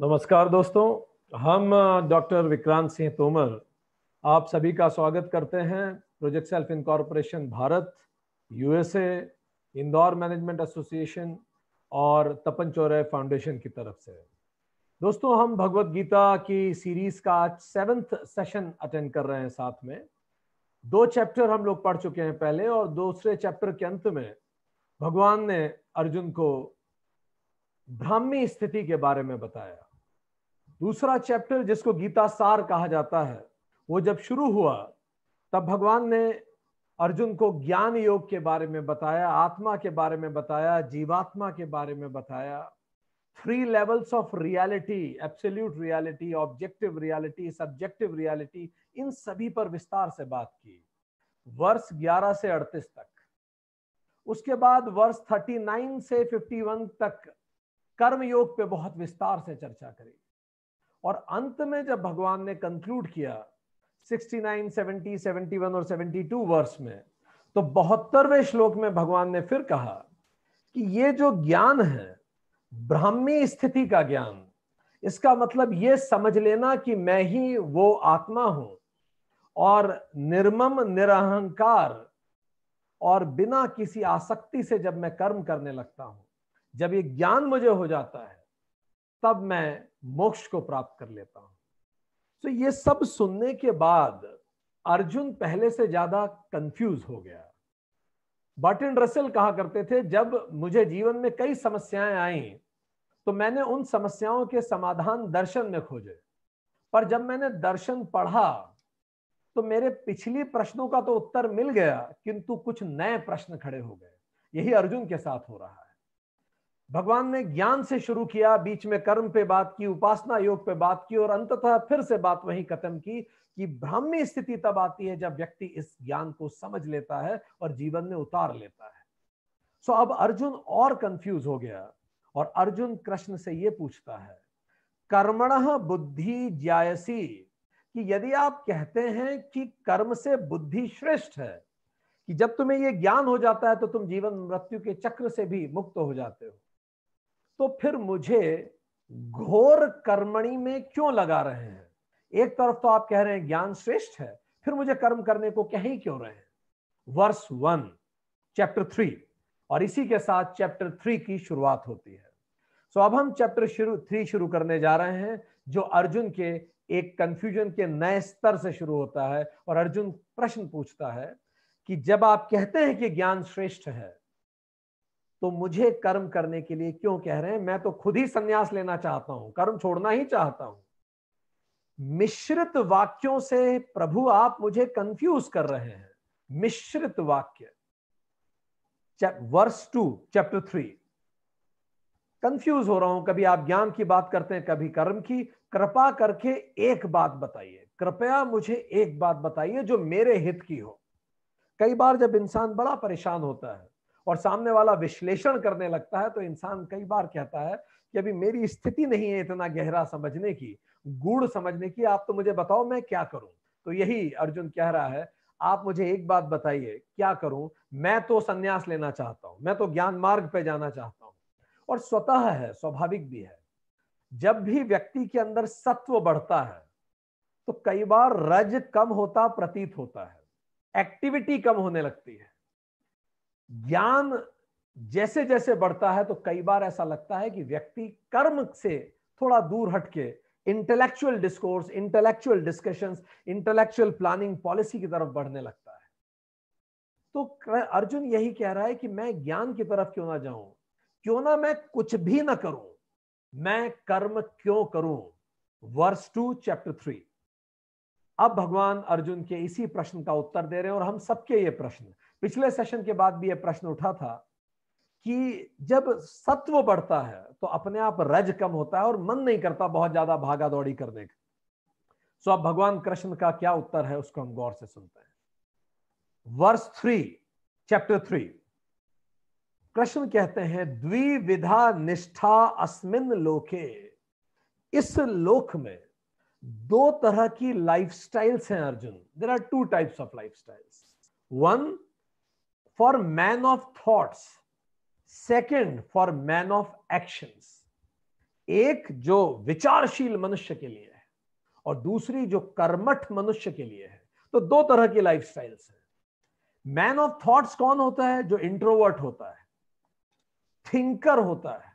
नमस्कार दोस्तों हम डॉक्टर विक्रांत सिंह तोमर आप सभी का स्वागत करते हैं project self incorporation Bharat USA Indore management association और तपन चौरे फाउंडेशन की तरफ से दोस्तों हम भगवत गीता की सीरीज का आज सेवेंथ सेशन अटेंड कर रहे हैं साथ में दो चैप्टर हम लोग पढ़ चुके हैं पहले और दूसरे चैप्टर के अंत में भगवान ने अर्जुन को ब्राह्मी स्थिति के बारे में बताया दूसरा चैप्टर जिसको गीता सार कहा जाता है वो जब शुरू हुआ तब भगवान ने अर्जुन को ज्ञान योग के बारे में बताया आत्मा के बारे में बताया जीवात्मा के बारे में बताया three levels of reality absolute reality objective reality subjective reality इन सभी पर विस्तार से बात की वर्ष 11 से 38 तक उसके बाद वर्ष 39 से 51 तक कर्म योग पे बहुत विस्तार से चर्चा करी और अंत में जब भगवान ने कंक्लूड किया 69, 70, 71 और 72 वर्ष में तो बहत्तरवें श्लोक में भगवान ने फिर कहा कि ये जो ज्ञान है ब्राह्मी स्थिति का ज्ञान इसका मतलब ये समझ लेना कि मैं ही वो आत्मा हूं और निर्मम निरहंकार और बिना किसी आसक्ति से जब मैं कर्म करने लगता हूं जब ये ज्ञान मुझे हो जाता है तब मैं मोक्ष को प्राप्त कर लेता हूं तो ये सब सुनने के बाद अर्जुन पहले से ज्यादा कंफ्यूज हो गया बार्टिन रसेल कहा करते थे जब मुझे जीवन में कई समस्याएं आई तो मैंने उन समस्याओं के समाधान दर्शन में खोजे पर जब मैंने दर्शन पढ़ा तो मेरे पिछले प्रश्नों का तो उत्तर मिल गया किंतु कुछ नए प्रश्न खड़े हो गए यही अर्जुन के साथ हो रहा है भगवान ने ज्ञान से शुरू किया बीच में कर्म पे बात की उपासना योग पे बात की और अंततः फिर से बात वही खत्म की कि ब्राह्मी स्थिति तब आती है जब व्यक्ति इस ज्ञान को समझ लेता है और जीवन में उतार लेता है सो अब अर्जुन और कंफ्यूज हो गया और अर्जुन कृष्ण से ये पूछता है कर्मण बुद्धि ज्यायसी कि यदि आप कहते हैं कि कर्म से बुद्धि श्रेष्ठ है कि जब तुम्हें ये ज्ञान हो जाता है तो तुम जीवन मृत्यु के चक्र से भी मुक्त हो जाते हो तो फिर मुझे घोर कर्मणी में क्यों लगा रहे हैं एक तरफ तो आप कह रहे हैं ज्ञान श्रेष्ठ है फिर मुझे कर्म करने को कह ही क्यों रहे हैं वर्स वन चैप्टर थ्री और इसी के साथ चैप्टर थ्री की शुरुआत होती है सो अब हम चैप्टर शुरू थ्री शुरू करने जा रहे हैं जो अर्जुन के एक कंफ्यूजन के नए स्तर से शुरू होता है और अर्जुन प्रश्न पूछता है कि जब आप कहते हैं कि ज्ञान श्रेष्ठ है तो मुझे कर्म करने के लिए क्यों कह रहे हैं मैं तो खुद ही संन्यास लेना चाहता हूं कर्म छोड़ना ही चाहता हूं मिश्रित वाक्यों से प्रभु आप मुझे कंफ्यूज कर रहे हैं मिश्रित वाक्य verse two chapter three confuse हो रहा हूं कभी आप ज्ञान की बात करते हैं कभी कर्म की कृपा करके एक बात बताइए कृपया मुझे एक बात बताइए जो मेरे हित की हो कई बार जब इंसान बड़ा परेशान होता है और सामने वाला विश्लेषण करने लगता है तो इंसान कई बार कहता है कि अभी मेरी स्थिति नहीं है इतना गहरा समझने की गुड़ समझने की आप तो मुझे बताओ मैं क्या करूं तो यही अर्जुन कह रहा है आप मुझे एक बात बताइए क्या करूं मैं तो संन्यास लेना चाहता हूं मैं तो ज्ञान मार्ग पे जाना चाहता हूं और स्वतः है स्वाभाविक भी है जब भी व्यक्ति के अंदर सत्व बढ़ता है तो कई बार रज कम होता प्रतीत होता है एक्टिविटी कम होने लगती है ज्ञान जैसे जैसे बढ़ता है तो कई बार ऐसा लगता है कि व्यक्ति कर्म से थोड़ा दूर हटके intellectual discourse intellectual discussions intellectual planning policy की तरफ बढ़ने लगता है तो अर्जुन यही कह रहा है कि मैं ज्ञान की तरफ क्यों ना जाऊं क्यों ना मैं कुछ भी ना करूं मैं कर्म क्यों करूं वर्स टू चैप्टर थ्री अब भगवान अर्जुन के इसी प्रश्न का उत्तर दे रहे हैं और हम सबके ये प्रश्न पिछले सेशन के बाद भी यह प्रश्न उठा था कि जब सत्व बढ़ता है तो अपने आप रज कम होता है और मन नहीं करता बहुत ज्यादा भागा दौड़ी करने का सो अब भगवान कृष्ण का क्या उत्तर है उसको हम गौर से सुनते हैं वर्ष थ्री चैप्टर थ्री कृष्ण कहते हैं द्विविधा निष्ठा अस्मिन लोके इस लोक में दो तरह की लाइफ स्टाइल्स हैं Arjun there are two types of life styles one for man of thought second for man of actions एक जो विचारशील मनुष्य के लिए है और दूसरी जो कर्मठ मनुष्य के लिए है तो दो तरह की लाइफ स्टाइल्स है मैन ऑफ थॉट्स कौन होता है जो इंट्रोवर्ट होता है थिंकर होता है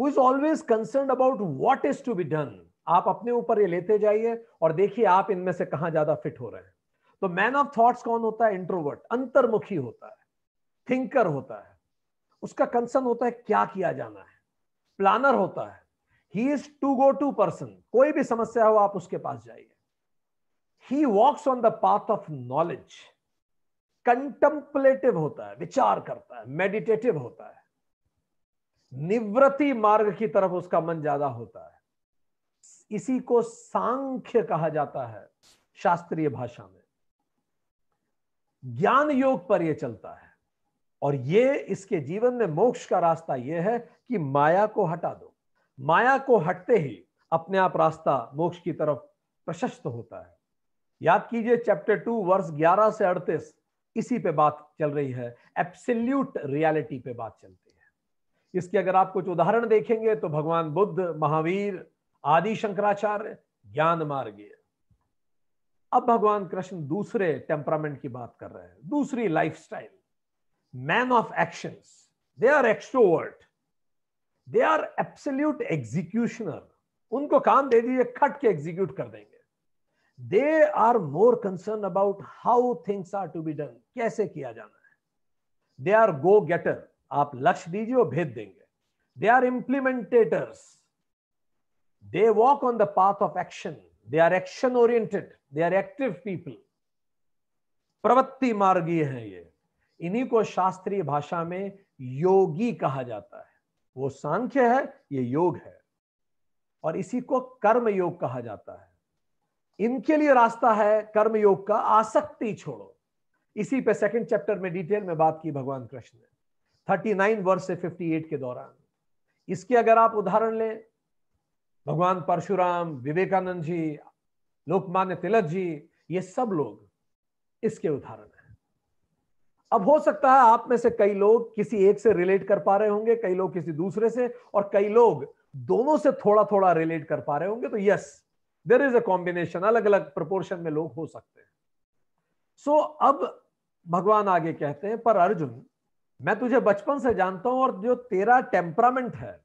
who is always concern about what is to be done आप अपने ऊपर ये लेते जाइए और देखिए आप इनमें से कहा ज्यादा फिट हो रहे हैं तो मैन ऑफ थॉट्स कौन होता है इंट्रोवर्ट अंतर्मुखी होता है थिंकर होता है उसका कंसर्न होता है क्या किया जाना है प्लानर होता है he is to go to person कोई भी समस्या हो आप उसके पास जाइए he walks on the path of knowledge contemplative होता है विचार करता है मेडिटेटिव होता है निवृत्ति मार्ग की तरफ उसका मन ज्यादा होता है इसी को सांख्य कहा जाता है शास्त्रीय भाषा में ज्ञान योग पर यह चलता है और ये इसके जीवन में मोक्ष का रास्ता यह है कि माया को हटा दो माया को हटते ही अपने आप रास्ता मोक्ष की तरफ प्रशस्त होता है याद कीजिए चैप्टर टू वर्ष ग्यारह से अड़तीस इसी पे बात चल रही है एप्सल्यूट रियलिटी पे बात चलती है इसके अगर आप कुछ उदाहरण देखेंगे तो भगवान बुद्ध महावीर आदि शंकराचार्य ज्ञान मार्गीय अब भगवान कृष्ण दूसरे टेम्परामेंट की बात कर रहे हैं दूसरी life style man of action they are extrovert they are absolute executioner उनको काम दे दीजिए खट के एग्जीक्यूट कर देंगे they are more concern about how things are to be done कैसे किया जाना है दे आर गो गेटर आप लक्ष्य दीजिए और भेद देंगे they are implementators they walk on the path of action they are action oriented they are active people प्रवृत्ति मार्गीय हैं ये इन्हीं को शास्त्रीय भाषा में योगी कहा जाता है वो सांख्य है ये योग है और इसी को कर्म योग कहा जाता है इनके लिए रास्ता है कर्म योग का आसक्ति छोड़ो इसी पे सेकंड चैप्टर में डिटेल में बात की भगवान कृष्ण ने थर्टी नाइन वर्ष से फिफ्टी एट के दौरान इसके अगर आप उदाहरण लें भगवान परशुराम विवेकानंद जी लोकमान्य तिलक जी ये सब लोग इसके उदाहरण है अब हो सकता है आप में से कई लोग किसी एक से रिलेट कर पा रहे होंगे कई लोग किसी दूसरे से और कई लोग दोनों से थोड़ा थोड़ा रिलेट कर पा रहे होंगे तो yes there is a combination अलग अलग प्रपोर्शन में लोग हो सकते हैं सो so, अब भगवान आगे कहते हैं पर अर्जुन मैं तुझे बचपन से जानता हूं और जो तेरा टेम्परामेंट है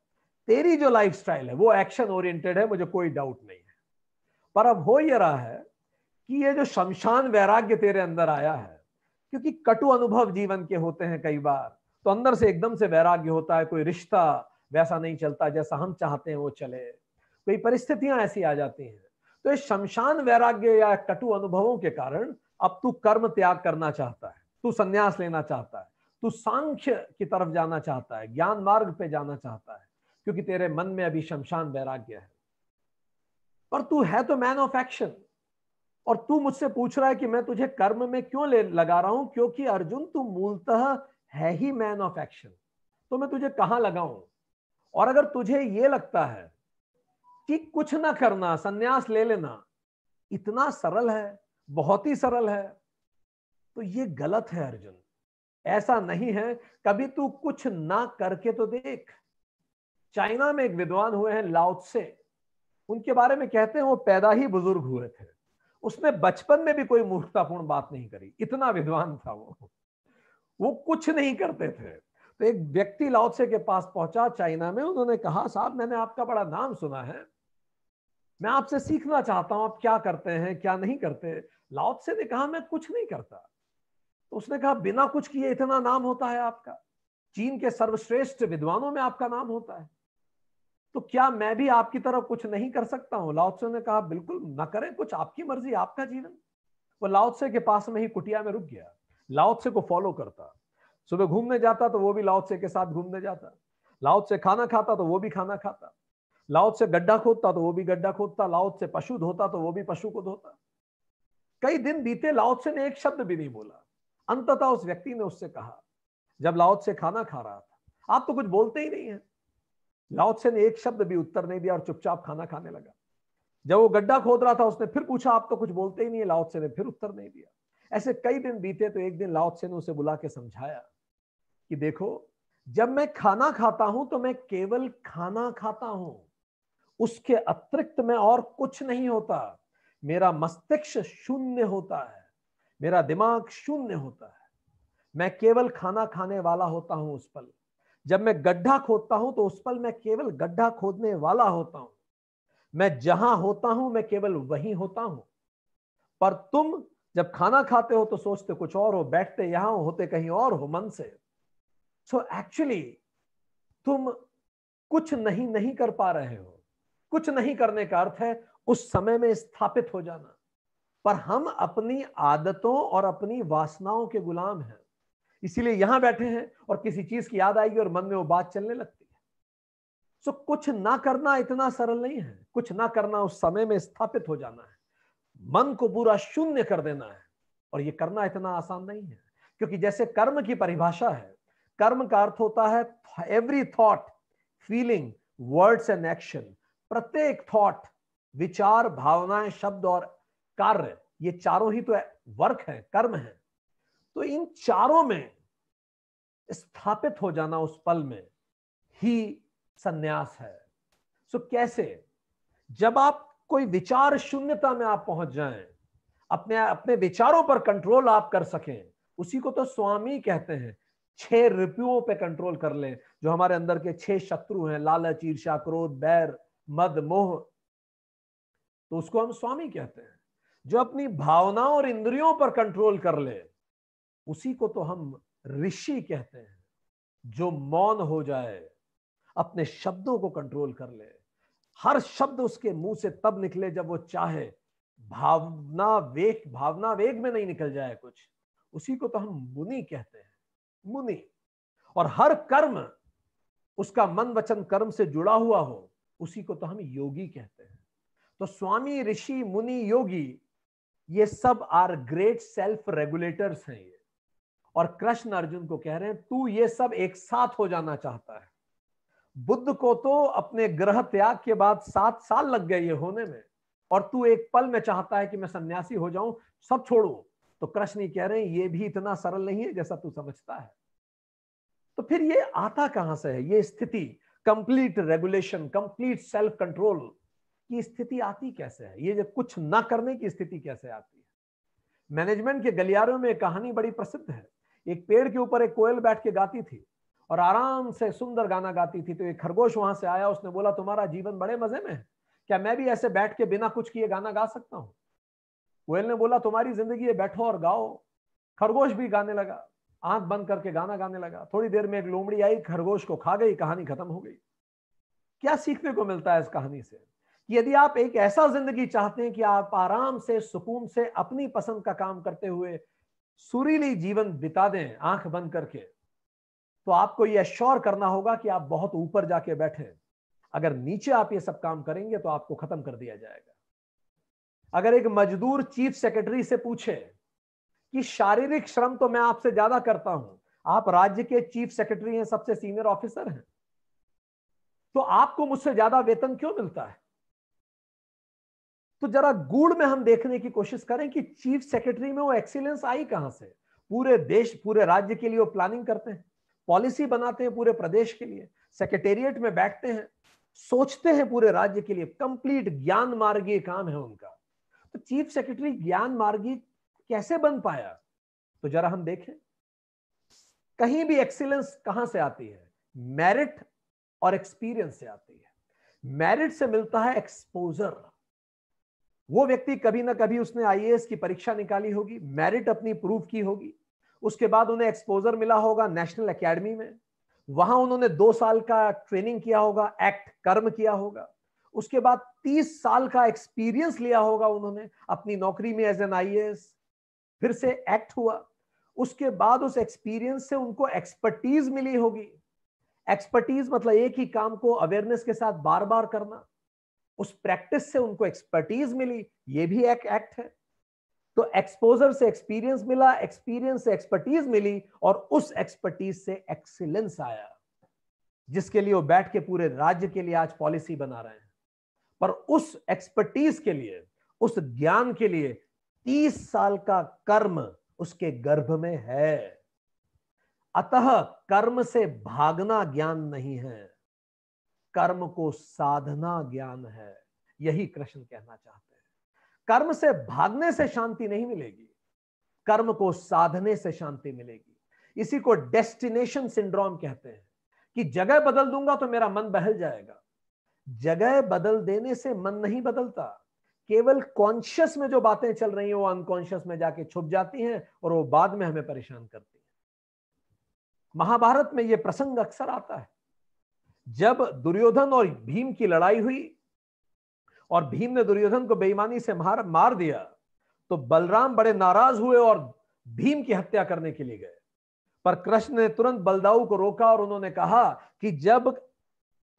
तेरी जो लाइफ स्टाइल है वो एक्शन ओरिएंटेड है मुझे कोई डाउट नहीं है पर अब हो ये रहा है कि ये जो शमशान वैराग्य तेरे अंदर आया है क्योंकि कटु अनुभव जीवन के होते हैं कई बार तो अंदर से एकदम से वैराग्य होता है कोई रिश्ता वैसा नहीं चलता जैसा हम चाहते हैं वो चले कोई परिस्थितियां ऐसी आ जाती हैं तो इस शमशान वैराग्य या कटु अनुभवों के कारण अब तू कर्म त्याग करना चाहता है तू संन्यास लेना चाहता है तू सांख्य की तरफ जाना चाहता है ज्ञान मार्ग पे जाना चाहता है क्योंकि तेरे मन में अभी शमशान बैराग्य है पर तू है तो मैन ऑफ एक्शन और तू मुझसे पूछ रहा है कि मैं तुझे कर्म में क्यों ले लगा रहा हूं क्योंकि अर्जुन तू मूलतः है ही मैन ऑफ एक्शन तो मैं तुझे कहां लगाऊं और अगर तुझे ये लगता है कि कुछ ना करना संन्यास ले लेना इतना सरल है बहुत ही सरल है तो ये गलत है अर्जुन ऐसा नहीं है कभी तू कुछ ना करके तो देख चाइना में एक विद्वान हुए हैं लाउत्से उनके बारे में कहते हैं वो पैदा ही बुजुर्ग हुए थे उसने बचपन में भी कोई मूर्खतापूर्ण बात नहीं करी इतना विद्वान था वो वो कुछ नहीं करते थे तो एक व्यक्ति लाउत्से के पास पहुंचा चाइना में उन्होंने कहा साहब मैंने आपका बड़ा नाम सुना है मैं आपसे सीखना चाहता हूं आप क्या करते हैं क्या नहीं करते लाउत्से ने कहा मैं कुछ नहीं करता तो उसने कहा बिना कुछ किए इतना नाम होता है आपका चीन के सर्वश्रेष्ठ विद्वानों में आपका नाम होता है तो क्या मैं भी आपकी तरफ कुछ नहीं कर सकता हूं लाउत्से ने कहा बिल्कुल ना करें कुछ आपकी मर्जी आपका जीवन वो लाउत्से के पास में ही कुटिया में रुक गया लाउत्से को फॉलो करता सुबह घूमने जाता तो वो भी लाउत्से के साथ घूमने जाता लाउत्से खाना खाता तो वो भी खाना खाता से गड्ढा खोदता तो वो भी गड्ढा खोदता से पशु धोता तो वो भी पशु को धोता कई दिन बीते लाउत्से ने एक शब्द भी नहीं बोला अंततः उस व्यक्ति ने उससे कहा जब से खाना खा रहा था आप तो कुछ बोलते ही नहीं है लाओत्से ने एक शब्द भी उत्तर नहीं दिया और चुपचाप खाना खाने लगा जब वो गड्ढा खोद रहा था उसने फिर पूछा आप तो कुछ बोलते ही नहीं है लाओत्से ने फिर उत्तर नहीं दिया ऐसे कई दिन बीते तो एक दिन लाओत्से ने उसे बुला के समझाया कि देखो जब मैं खाना खाता हूं तो मैं केवल खाना खाता हूं उसके अतिरिक्त में और कुछ नहीं होता मेरा मस्तिष्क शून्य होता है मेरा दिमाग शून्य होता है मैं केवल खाना खाने वाला होता हूं उस पल जब मैं गड्ढा खोदता हूं तो उस पल मैं केवल गड्ढा खोदने वाला होता हूं मैं जहां होता हूं मैं केवल वहीं होता हूं पर तुम जब खाना खाते हो तो सोचते कुछ और हो बैठते यहां हो होते कहीं और हो मन से सो so एक्चुअली तुम कुछ नहीं नहीं कर पा रहे हो कुछ नहीं करने का अर्थ है उस समय में स्थापित हो जाना पर हम अपनी आदतों और अपनी वासनाओं के गुलाम हैं इसीलिए यहां बैठे हैं और किसी चीज की याद आएगी और मन में वो बात चलने लगती है सो कुछ ना करना इतना सरल नहीं है कुछ ना करना उस समय में स्थापित हो जाना है मन को पूरा शून्य कर देना है और ये करना इतना आसान नहीं है क्योंकि जैसे कर्म की परिभाषा है कर्म का अर्थ होता है every thought feeling words and action प्रत्येक थॉट विचार भावनाएं शब्द और कार्य ये चारों ही तो वर्क है कर्म है तो इन चारों में स्थापित हो जाना उस पल में ही सन्यास है सो कैसे जब आप कोई विचार शून्यता में आप पहुंच जाएं अपने अपने विचारों पर कंट्रोल आप कर सकें उसी को तो स्वामी कहते हैं छह रिपुओं पे कंट्रोल कर लें जो हमारे अंदर के छह शत्रु हैं लालच ईर्षा क्रोध बैर मद मोह तो उसको हम स्वामी कहते हैं जो अपनी भावनाओं और इंद्रियों पर कंट्रोल कर ले उसी को तो हम ऋषि कहते हैं जो मौन हो जाए अपने शब्दों को कंट्रोल कर ले हर शब्द उसके मुंह से तब निकले जब वो चाहे भावना वेग भावना वेग में नहीं निकल जाए कुछ उसी को तो हम मुनि कहते हैं मुनि और हर कर्म उसका मन वचन कर्म से जुड़ा हुआ हो उसी को तो हम योगी कहते हैं तो स्वामी ऋषि मुनि योगी ये सब आर ग्रेट सेल्फ रेगुलेटर्स हैं ये और कृष्ण अर्जुन को कह रहे हैं तू ये सब एक साथ हो जाना चाहता है बुद्ध को तो अपने ग्रह त्याग के बाद सात साल लग गए ये होने में और तू एक पल में चाहता है कि मैं सन्यासी हो जाऊं सब छोड़ू तो कृष्ण ही कह रहे हैं ये भी इतना सरल नहीं है जैसा तू समझता है तो फिर ये आता कहां से है ये स्थिति complete regulation complete self control की स्थिति आती कैसे है ये जब कुछ ना करने की स्थिति कैसे आती है मैनेजमेंट के गलियारों में कहानी बड़ी प्रसिद्ध है एक पेड़ के ऊपर एक कोयल बैठ के गाती थी और आराम से सुंदर गाना गाती थी तो एक खरगोश वहां से आया उसने बोला तुम्हारा जीवन बड़े मजे में है क्या मैं भी ऐसे बैठ के बिना कुछ किए गाना गा सकता हूँ कोयल ने बोला तुम्हारी जिंदगी है बैठो और गाओ खरगोश भी गाने लगा आंख बंद करके गाना गाने लगा थोड़ी देर में एक लोमड़ी आई खरगोश को खा गई कहानी खत्म हो गई क्या सीखने को मिलता है इस कहानी से कि यदि आप एक ऐसा जिंदगी चाहते हैं कि आप आराम से सुकून से अपनी पसंद का काम करते हुए सुरीली जीवन बिता दें आंख बंद करके तो आपको यह श्योर करना होगा कि आप बहुत ऊपर जाके बैठे अगर नीचे आप ये सब काम करेंगे तो आपको खत्म कर दिया जाएगा अगर एक मजदूर चीफ सेक्रेटरी से पूछे कि शारीरिक श्रम तो मैं आपसे ज्यादा करता हूं आप राज्य के चीफ सेक्रेटरी हैं सबसे सीनियर ऑफिसर हैं तो आपको मुझसे ज्यादा वेतन क्यों मिलता है तो जरा गूढ़ में हम देखने की कोशिश करें कि चीफ सेक्रेटरी में वो एक्सीलेंस आई कहां से पूरे देश पूरे राज्य के लिए वो प्लानिंग करते हैं पॉलिसी बनाते हैं पूरे प्रदेश के लिए सेक्रेटेरिएट में बैठते हैं सोचते हैं पूरे राज्य के लिए कंप्लीट ज्ञान मार्गीय काम है उनका तो चीफ सेक्रेटरी ज्ञान मार्गी कैसे बन पाया तो जरा हम देखें कहीं भी एक्सीलेंस कहां से आती है मेरिट और एक्सपीरियंस से आती है मेरिट से मिलता है एक्सपोजर वो व्यक्ति कभी ना कभी उसने आई की परीक्षा निकाली होगी मेरिट अपनी प्रूव की होगी उसके बाद उन्हें एक्सपोजर मिला होगा नेशनल एकेडमी में वहां उन्होंने दो साल का ट्रेनिंग किया होगा एक्ट कर्म किया होगा उसके बाद तीस साल का एक्सपीरियंस लिया होगा उन्होंने अपनी नौकरी में एज एन आई फिर से एक्ट हुआ उसके बाद उस एक्सपीरियंस से उनको एक्सपर्टीज मिली होगी एक्सपर्टीज मतलब एक ही काम को अवेयरनेस के साथ बार बार करना उस प्रैक्टिस से उनको एक्सपर्टीज मिली ये भी एक एक्ट है तो एक्सपोजर से एक्सपीरियंस मिला एक्सपीरियंस से एक्सपर्टीज मिली और उस एक्सपर्टीज से एक्सीलेंस आया जिसके लिए वो बैठ के पूरे राज्य के लिए आज पॉलिसी बना रहे हैं पर उस एक्सपर्टीज के लिए उस ज्ञान के लिए तीस साल का कर्म उसके गर्भ में है अतः कर्म से भागना ज्ञान नहीं है कर्म को साधना ज्ञान है यही कृष्ण कहना चाहते हैं कर्म से भागने से शांति नहीं मिलेगी कर्म को साधने से शांति मिलेगी इसी को डेस्टिनेशन सिंड्रोम कहते हैं कि जगह बदल दूंगा तो मेरा मन बहल जाएगा जगह बदल देने से मन नहीं बदलता केवल कॉन्शियस में जो बातें चल रही हैं वो अनकॉन्शियस में जाके छुप जाती हैं और वो बाद में हमें परेशान करती हैं महाभारत में ये प्रसंग अक्सर आता है जब दुर्योधन और भीम की लड़ाई हुई और भीम ने दुर्योधन को बेईमानी से मार मार दिया तो बलराम बड़े नाराज हुए और भीम की हत्या करने के लिए गए पर कृष्ण ने तुरंत बलदाऊ को रोका और उन्होंने कहा कि जब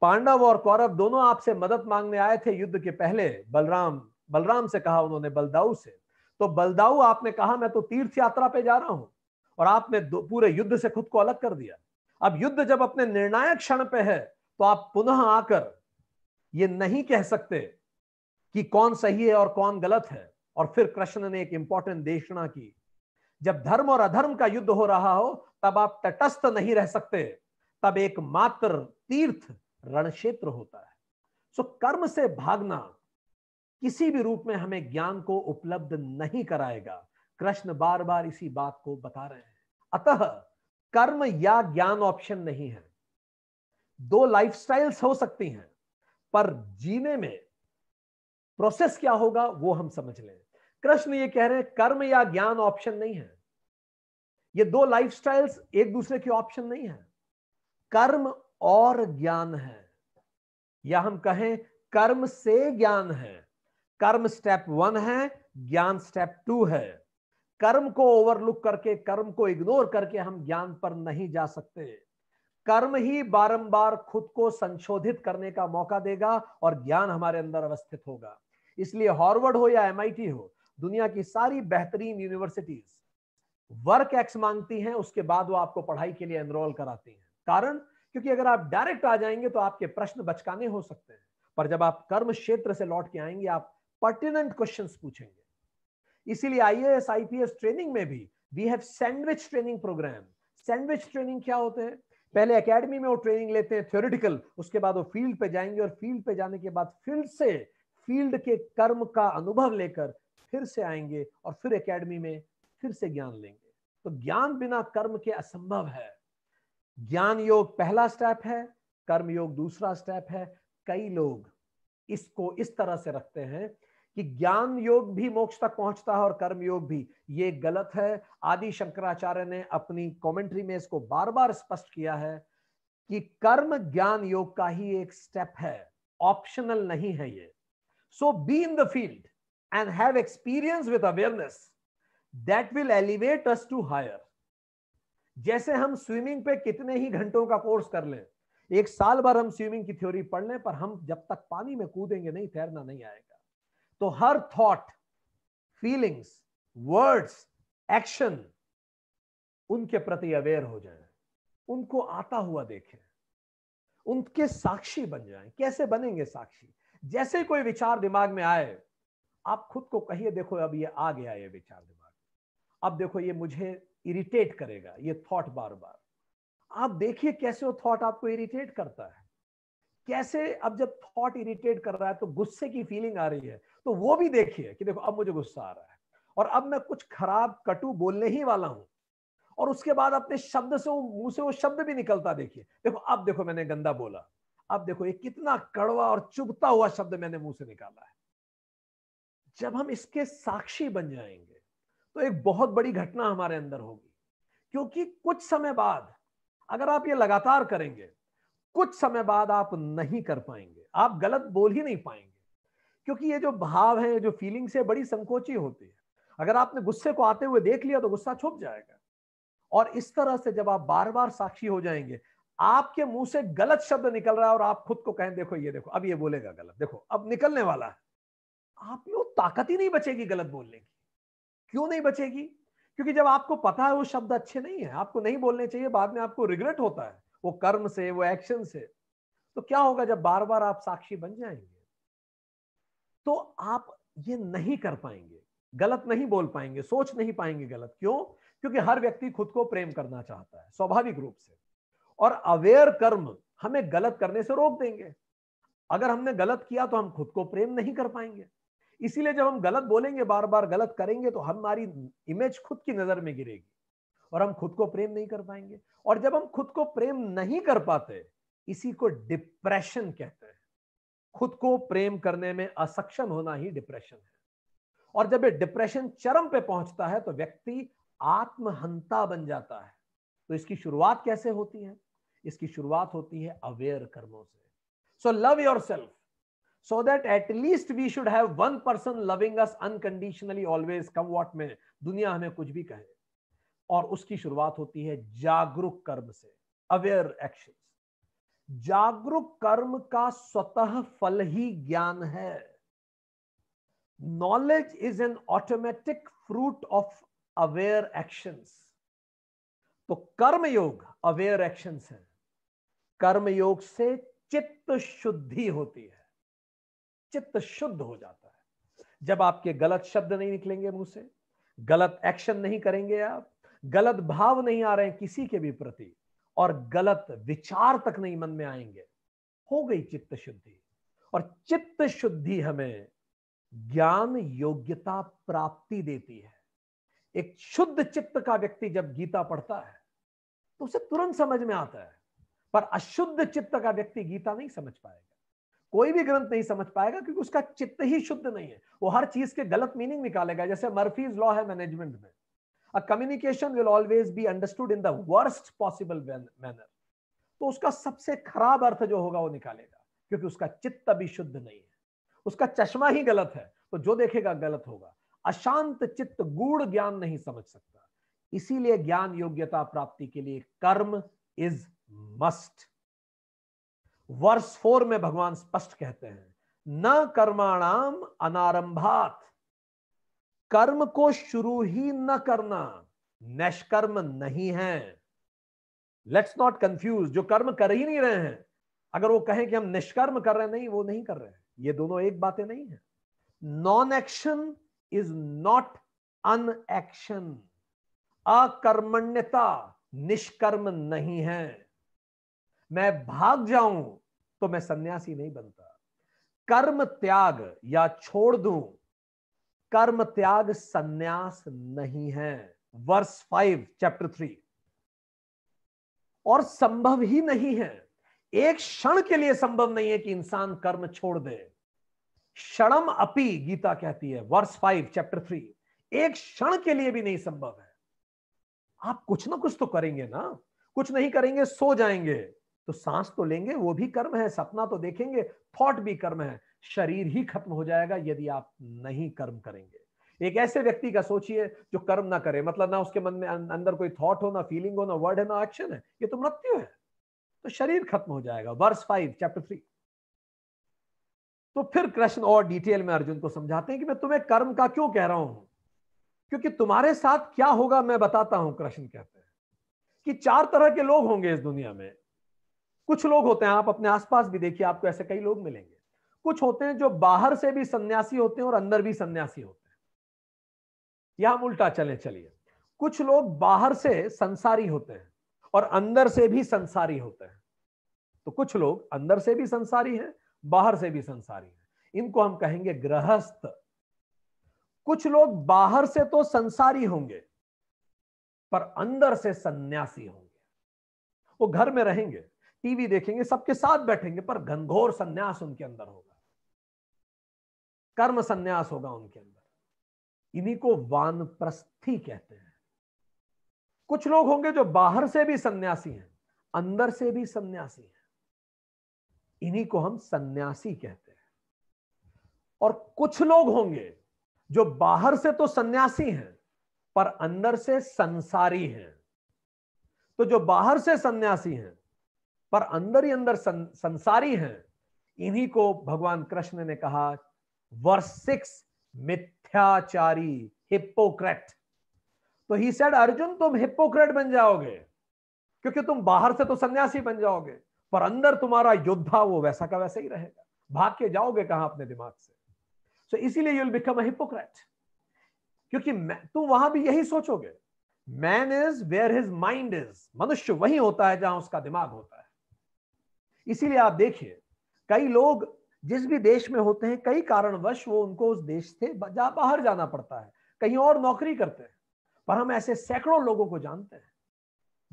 पांडव और कौरव दोनों आपसे मदद मांगने आए थे युद्ध के पहले बलराम बलराम से कहा उन्होंने बलदाऊ से तो बलदाऊ आपने कहा मैं तो तीर्थ यात्रा पे जा रहा हूं और आपने पूरे युद्ध से खुद को अलग कर दिया अब युद्ध जब अपने निर्णायक क्षण पे है तो आप पुनः आकर ये नहीं कह सकते कि कौन सही है और कौन गलत है और फिर कृष्ण ने एक इंपॉर्टेंट देशना की जब धर्म और अधर्म का युद्ध हो रहा हो तब आप तटस्थ नहीं रह सकते तब एकमात्र तीर्थ रणक्षेत्र होता है सो कर्म से भागना किसी भी रूप में हमें ज्ञान को उपलब्ध नहीं कराएगा कृष्ण बार बार इसी बात को बता रहे हैं अतः कर्म या ज्ञान ऑप्शन नहीं है दो लाइफस्टाइल्स हो सकती हैं पर जीने में प्रोसेस क्या होगा वो हम समझ लें कृष्ण ये कह रहे हैं कर्म या ज्ञान ऑप्शन नहीं है ये दो लाइफस्टाइल्स एक दूसरे के ऑप्शन नहीं है कर्म और ज्ञान है या हम कहें कर्म से ज्ञान है कर्म स्टेप वन है ज्ञान स्टेप टू है कर्म को ओवरलुक करके कर्म को इग्नोर करके हम ज्ञान पर नहीं जा सकते कर्म ही बारंबार खुद को संशोधित करने का मौका देगा और ज्ञान हमारे अंदर अवस्थित होगा इसलिए हॉर्वर्ड हो या एमआईटी हो दुनिया की सारी बेहतरीन यूनिवर्सिटीज वर्क एक्स मांगती हैं उसके बाद वो आपको पढ़ाई के लिए एनरोल कराती हैं कारण क्योंकि अगर आप डायरेक्ट आ जाएंगे तो आपके प्रश्न बचकाने हो सकते हैं पर जब आप कर्म क्षेत्र से लौट के आएंगे आप पर्टिनेंट क्वेश्चन पूछेंगे इसीलिए आईएएस आईपीएस ट्रेनिंग में भी we have sandwich training program sandwich training क्या होते हैं पहले एकेडमी में वो ट्रेनिंग लेते हैं थ्योरिटिकल उसके बाद वो फील्ड पे जाएंगे और फील्ड पे जाने के बाद फिर से फील्ड के कर्म का अनुभव लेकर फिर से आएंगे और फिर एकेडमी में फिर से ज्ञान लेंगे तो ज्ञान बिना कर्म के असंभव है ज्ञान योग पहला स्टेप है कर्म योग दूसरा स्टेप है कई लोग इसको इस तरह से रखते हैं कि ज्ञान योग भी मोक्ष तक पहुंचता है और कर्म योग भी ये गलत है आदि शंकराचार्य ने अपनी कमेंट्री में इसको बार बार स्पष्ट किया है कि कर्म ज्ञान योग का ही एक स्टेप है ऑप्शनल नहीं है ये so be in the field and have experience with awareness that will elevate us to higher जैसे हम स्विमिंग पे कितने ही घंटों का कोर्स कर लें एक साल भर हम स्विमिंग की थ्योरी पढ़ लें पर हम जब तक पानी में कूदेंगे नहीं तैरना नहीं आएगा तो हर थॉट फीलिंग्स वर्ड्स एक्शन उनके प्रति अवेयर हो जाए उनको आता हुआ देखें उनके साक्षी बन जाए कैसे बनेंगे साक्षी जैसे कोई विचार दिमाग में आए आप खुद को कहिए देखो अब ये आ गया ये विचार दिमाग में अब देखो ये मुझे इरिटेट करेगा ये थॉट बार बार आप देखिए कैसे वो थॉट आपको इरिटेट करता है कैसे अब जब थॉट इरिटेट कर रहा है तो गुस्से की फीलिंग आ रही है तो वो भी देखिए कि देखो अब मुझे गुस्सा आ रहा है और अब मैं कुछ खराब कटु बोलने ही वाला हूं और उसके बाद अपने शब्द से वो मुंह से वो शब्द भी निकलता देखिए देखो अब देखो मैंने गंदा बोला अब देखो ये कितना कड़वा और चुभता हुआ शब्द मैंने मुंह से निकाला है जब हम इसके साक्षी बन जाएंगे तो एक बहुत बड़ी घटना हमारे अंदर होगी क्योंकि कुछ समय बाद अगर आप ये लगातार करेंगे कुछ समय बाद आप नहीं कर पाएंगे आप गलत बोल ही नहीं पाएंगे क्योंकि ये जो भाव है जो फीलिंग्स है बड़ी संकोची होती है अगर आपने गुस्से को आते हुए देख लिया तो गुस्सा छुप जाएगा और इस तरह से जब आप बार बार साक्षी हो जाएंगे आपके मुंह से गलत शब्द निकल रहा है और आप खुद को कहें देखो ये देखो अब ये बोलेगा गलत देखो अब निकलने वाला है आप लोग ताकत ही नहीं बचेगी गलत बोलने की क्यों नहीं बचेगी क्योंकि जब आपको पता है वो शब्द अच्छे नहीं है आपको नहीं बोलने चाहिए बाद में आपको रिग्रेट होता है वो कर्म से वो एक्शन से तो क्या होगा जब बार बार आप साक्षी बन जाएंगे तो आप ये नहीं कर पाएंगे गलत नहीं बोल पाएंगे सोच नहीं पाएंगे गलत क्यों क्योंकि हर व्यक्ति खुद को प्रेम करना चाहता है स्वाभाविक रूप से और अवेयर कर्म हमें गलत करने से रोक देंगे अगर हमने गलत किया तो हम खुद को प्रेम नहीं कर पाएंगे इसीलिए जब हम गलत बोलेंगे बार बार गलत करेंगे तो हमारी इमेज खुद की नजर में गिरेगी और हम खुद को प्रेम नहीं कर पाएंगे और जब हम खुद को प्रेम नहीं कर पाते इसी को डिप्रेशन कहते हैं खुद को प्रेम करने में असक्षम होना ही डिप्रेशन है और जब ये डिप्रेशन चरम पे पहुंचता है तो व्यक्ति आत्महंता बन जाता है तो इसकी शुरुआत कैसे होती है इसकी शुरुआत होती है अवेयर कर्मों से so love yourself so that at least we should have one person loving us unconditionally always come what may दुनिया हमें कुछ भी कहे और उसकी शुरुआत होती है जागरूक कर्म से अवेयर एक्शन जागरूक कर्म का स्वतः फल ही ज्ञान है knowledge is an automatic fruit of aware actions तो कर्मयोग अवेयर एक्शंस है कर्मयोग से चित्त शुद्धि होती है चित्त शुद्ध हो जाता है जब आपके गलत शब्द नहीं निकलेंगे मुंह से गलत एक्शन नहीं करेंगे आप गलत भाव नहीं आ रहे हैं किसी के भी प्रति और गलत विचार तक नहीं मन में आएंगे हो गई चित्त शुद्धि और चित्त शुद्धि हमें ज्ञान योग्यता प्राप्ति देती है एक शुद्ध चित्त का व्यक्ति जब गीता पढ़ता है तो उसे तुरंत समझ में आता है पर अशुद्ध चित्त का व्यक्ति गीता नहीं समझ पाएगा कोई भी ग्रंथ नहीं समझ पाएगा क्योंकि उसका चित्त ही शुद्ध नहीं है वो हर चीज के गलत मीनिंग निकालेगा जैसे मर्फीज लॉ है मैनेजमेंट में a communication will always be understood in the worst possible manner तो उसका सबसे खराब अर्थ जो होगा वो निकालेगा क्योंकि उसका चित्त भी शुद्ध नहीं है उसका चश्मा ही गलत है तो जो देखेगा गलत होगा अशांत चित्त गूढ़ ज्ञान नहीं समझ सकता इसीलिए ज्ञान योग्यता प्राप्ति के लिए कर्म इज मस्ट वर्स फोर में भगवान स्पष्ट कहते हैं न कर्माणाम अनारंभात कर्म को शुरू ही न करना निष्कर्म नहीं है लेट्स नॉट कंफ्यूज जो कर्म कर ही नहीं रहे हैं अगर वो कहें कि हम निष्कर्म कर रहे हैं नहीं वो नहीं कर रहे हैं ये दोनों एक बातें नहीं है non action is not inaction अकर्मण्यता निष्कर्म नहीं है मैं भाग जाऊं तो मैं सन्यासी नहीं बनता कर्म त्याग या छोड़ दूं कर्म त्याग संन्यास नहीं है वर्स फाइव चैप्टर थ्री और संभव ही नहीं है एक क्षण के लिए संभव नहीं है कि इंसान कर्म छोड़ दे क्षणम अपि गीता कहती है वर्स फाइव चैप्टर थ्री एक क्षण के लिए भी नहीं संभव है आप कुछ ना कुछ तो करेंगे ना कुछ नहीं करेंगे सो जाएंगे तो सांस तो लेंगे वो भी कर्म है सपना तो देखेंगे थॉट भी कर्म है शरीर ही खत्म हो जाएगा यदि आप नहीं कर्म करेंगे एक ऐसे व्यक्ति का सोचिए जो कर्म ना करे मतलब ना उसके मन में अं-, अंदर कोई थॉट हो ना फीलिंग हो ना वर्ड है ना एक्शन है ये तो मृत्यु है तो शरीर खत्म हो जाएगा वर्ष फाइव चैप्टर थ्री तो फिर कृष्ण और डिटेल में अर्जुन को समझाते हैं कि मैं तुम्हें कर्म का क्यों कह रहा हूं क्योंकि तुम्हारे साथ क्या होगा मैं बताता हूं कृष्ण कहते हैं कि चार तरह के लोग होंगे इस दुनिया में कुछ लोग होते हैं आप अपने आसपास भी देखिए आपको ऐसे कई लोग मिलेंगे कुछ होते हैं जो बाहर से भी सन्यासी होते हैं और अंदर भी सन्यासी होते हैं यह हम उल्टा चले चलिए कुछ लोग बाहर से संसारी होते हैं और अंदर से भी संसारी होते हैं तो कुछ लोग अंदर से भी संसारी हैं बाहर से भी संसारी हैं इनको हम कहेंगे गृहस्थ कुछ लोग बाहर से तो संसारी होंगे पर अंदर से सन्यासी होंगे वो घर में रहेंगे टीवी देखेंगे सबके साथ बैठेंगे पर घनघोर सन्यास उनके अंदर होगा कर्म संन्यास होगा उनके अंदर इन्हीं को वानप्रस्थी कहते हैं कुछ लोग होंगे जो बाहर से भी सन्यासी हैं अंदर से भी सन्यासी हैं इन्हीं को हम सन्यासी कहते हैं और कुछ लोग होंगे जो बाहर से तो सन्यासी हैं पर अंदर से संसारी हैं तो जो बाहर से सन्यासी हैं पर अंदर ही अंदर सं, संसारी हैं इन्हीं को भगवान कृष्ण ने कहा verse 6 मिथ्याचारी हिपोक्रेट तो ही सेड अर्जुन तुम हिपोक्रेट बन जाओगे क्योंकि तुम बाहर से तो सन्यासी बन जाओगे पर अंदर तुम्हारा योद्धा वो वैसा का वैसा ही रहेगा भाग के जाओगे कहा अपने दिमाग से सो so, इसीलिए यूल बिकम हिपोक्रेट क्योंकि मैं तुम वहां भी यही सोचोगे man is where his mind is मनुष्य वही होता है जहां उसका दिमाग होता है इसीलिए आप देखिए कई लोग जिस भी देश में होते हैं कई कारणवश वो उनको उस देश से बाहर जाना पड़ता है कहीं और नौकरी करते हैं पर हम ऐसे सैकड़ों लोगों को जानते हैं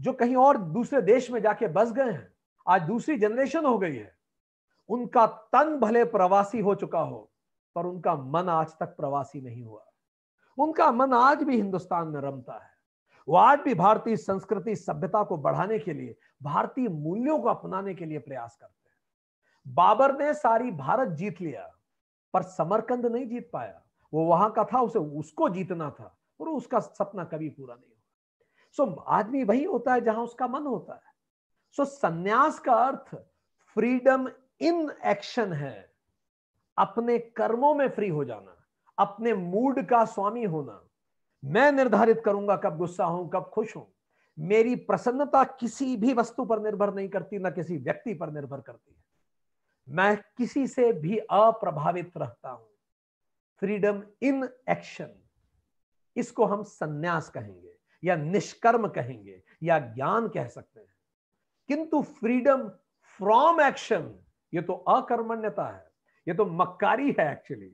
जो कहीं और दूसरे देश में जाके बस गए हैं आज दूसरी जनरेशन हो गई है उनका तन भले प्रवासी हो चुका हो पर उनका मन आज तक प्रवासी नहीं हुआ उनका मन आज भी हिंदुस्तान में रमता है वो आज भी भारतीय संस्कृति सभ्यता को बढ़ाने के लिए भारतीय मूल्यों को अपनाने के लिए प्रयास करते हैं बाबर ने सारी भारत जीत लिया पर समरकंद नहीं जीत पाया वो वहां का था उसे उसको जीतना था और उसका सपना कभी पूरा नहीं हुआ सो so, आदमी वही होता है जहां उसका मन होता है सो so, संन्यास का अर्थ फ्रीडम इन एक्शन है अपने कर्मों में फ्री हो जाना अपने मूड का स्वामी होना मैं निर्धारित करूंगा कब गुस्सा हूं कब खुश हूं मेरी प्रसन्नता किसी भी वस्तु पर निर्भर नहीं करती ना किसी व्यक्ति पर निर्भर करती मैं किसी से भी अप्रभावित रहता हूं फ्रीडम इन एक्शन इसको हम सन्यास कहेंगे या निष्कर्म कहेंगे या ज्ञान कह सकते हैं किंतु फ्रीडम फ्रॉम एक्शन ये तो अकर्मण्यता है ये तो मक्कारी है एक्चुअली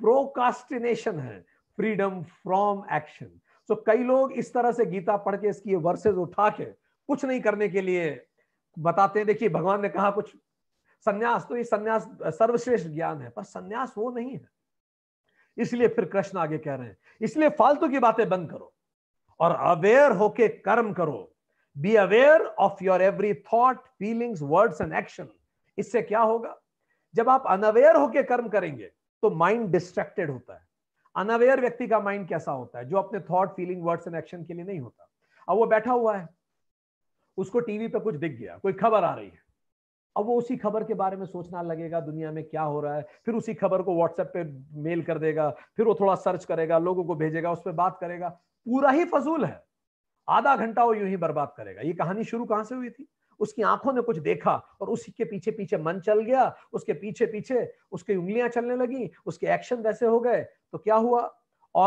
प्रोकास्टिनेशन है फ्रीडम फ्रॉम एक्शन सो कई लोग इस तरह से गीता पढ़ के इसकी वर्सेज उठा के कुछ नहीं करने के लिए बताते हैं देखिए भगवान ने कहा कुछ संन्यास तो ये संन्यास सर्वश्रेष्ठ ज्ञान है पर संन्यास वो नहीं है इसलिए फिर कृष्ण आगे कह रहे हैं इसलिए फालतू की बातें बंद करो और अवेयर होके कर्म करो be aware of your every thought feelings words and action इससे क्या होगा जब आप अनअवेयर होके कर्म करेंगे तो माइंड डिस्ट्रैक्टेड होता है अनअवेयर व्यक्ति का माइंड कैसा होता है जो अपने thought feeling words and action के लिए नहीं होता अब वो बैठा हुआ है उसको टीवी पर कुछ दिख गया कोई खबर आ रही है अब वो उसी खबर के बारे में सोचना लगेगा दुनिया में क्या हो रहा है फिर उसी खबर को व्हाट्सएप पे मेल कर देगा फिर वो थोड़ा सर्च करेगा लोगों को भेजेगा उस पर बात करेगा पूरा ही फजूल है आधा घंटा वो यूं ही बर्बाद करेगा ये कहानी शुरू कहां से हुई थी उसकी आंखों ने कुछ देखा और उसी के पीछे पीछे मन चल गया उसके पीछे पीछे उसकी उंगलियां चलने लगी उसके एक्शन वैसे हो गए तो क्या हुआ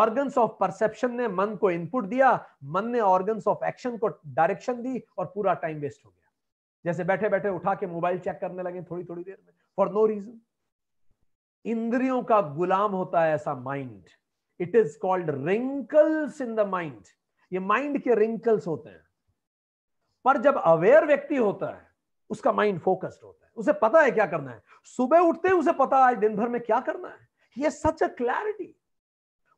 ऑर्गन्स ऑफ परसेप्शन ने मन को इनपुट दिया मन ने ऑर्गन्स ऑफ एक्शन को डायरेक्शन दी और पूरा टाइम वेस्ट हो गया जैसे बैठे बैठे उठा के मोबाइल चेक करने लगे थोड़ी थोड़ी देर में फॉर नो रीजन इंद्रियों का गुलाम होता है ऐसा mind it is called wrinkles in the mind ये माइंड के रिंकल्स होते हैं पर जब अवेयर व्यक्ति होता है उसका माइंड फोकस्ड होता है उसे पता है क्या करना है सुबह उठते ही उसे पता है आज दिन भर में क्या करना है ये सच अ क्लैरिटी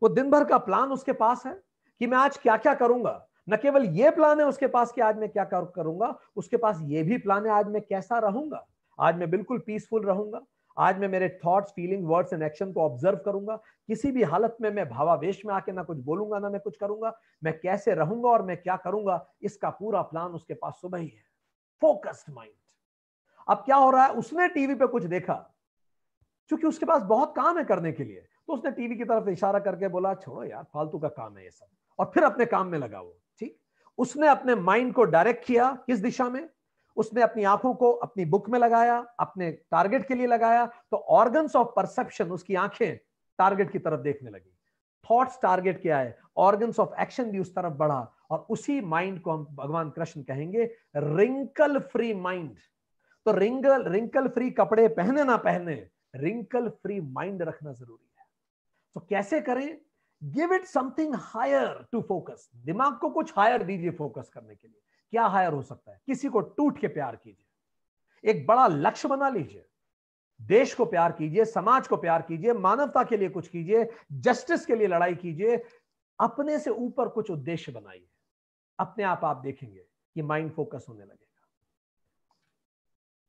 वो दिन भर का प्लान उसके पास है कि मैं आज क्या क्या करूंगा न केवल ये प्लान है उसके पास कि आज मैं क्या कर, करूंगा उसके पास ये भी प्लान है आज मैं कैसा रहूंगा आज मैं बिल्कुल पीसफुल रहूंगा आज मैं मेरे thoughts feeling words and action को ऑब्जर्व करूंगा किसी भी हालत में मैं भावावेश में आके ना कुछ बोलूंगा ना मैं कुछ करूंगा मैं कैसे रहूंगा और मैं क्या करूंगा इसका पूरा प्लान उसके पास सुबह ही है फोकस्ड माइंड अब क्या हो रहा है उसने टीवी पे कुछ देखा क्योंकि उसके पास बहुत काम है करने के लिए तो उसने टीवी की तरफ इशारा करके बोला छोड़ो यार फालतू का काम है ये सब और फिर अपने काम में लगा वो उसने अपने माइंड को डायरेक्ट किया किस दिशा में उसने अपनी आंखों को अपनी बुक में लगाया अपने टारगेट के लिए लगाया तो ऑर्गन्स ऑफ परसेप्शन उसकी आंखें टारगेट की तरफ देखने लगी थॉट्स टारगेट क्या है ऑर्गन्स ऑफ एक्शन भी उस तरफ बढ़ा और उसी माइंड को हम भगवान कृष्ण कहेंगे रिंकल फ्री माइंड तो रिंगल रिंकल फ्री कपड़े पहने ना पहने रिंकल फ्री माइंड रखना जरूरी है तो कैसे करें give it something higher to focus दिमाग को कुछ हायर दीजिए फोकस करने के लिए क्या हायर हो सकता है किसी को टूट के प्यार कीजिए एक बड़ा लक्ष्य बना लीजिए देश को प्यार कीजिए समाज को प्यार कीजिए मानवता के लिए कुछ कीजिए जस्टिस के लिए लड़ाई कीजिए अपने से ऊपर कुछ उद्देश्य बनाइए अपने आप आप देखेंगे कि माइंड फोकस होने लगेगा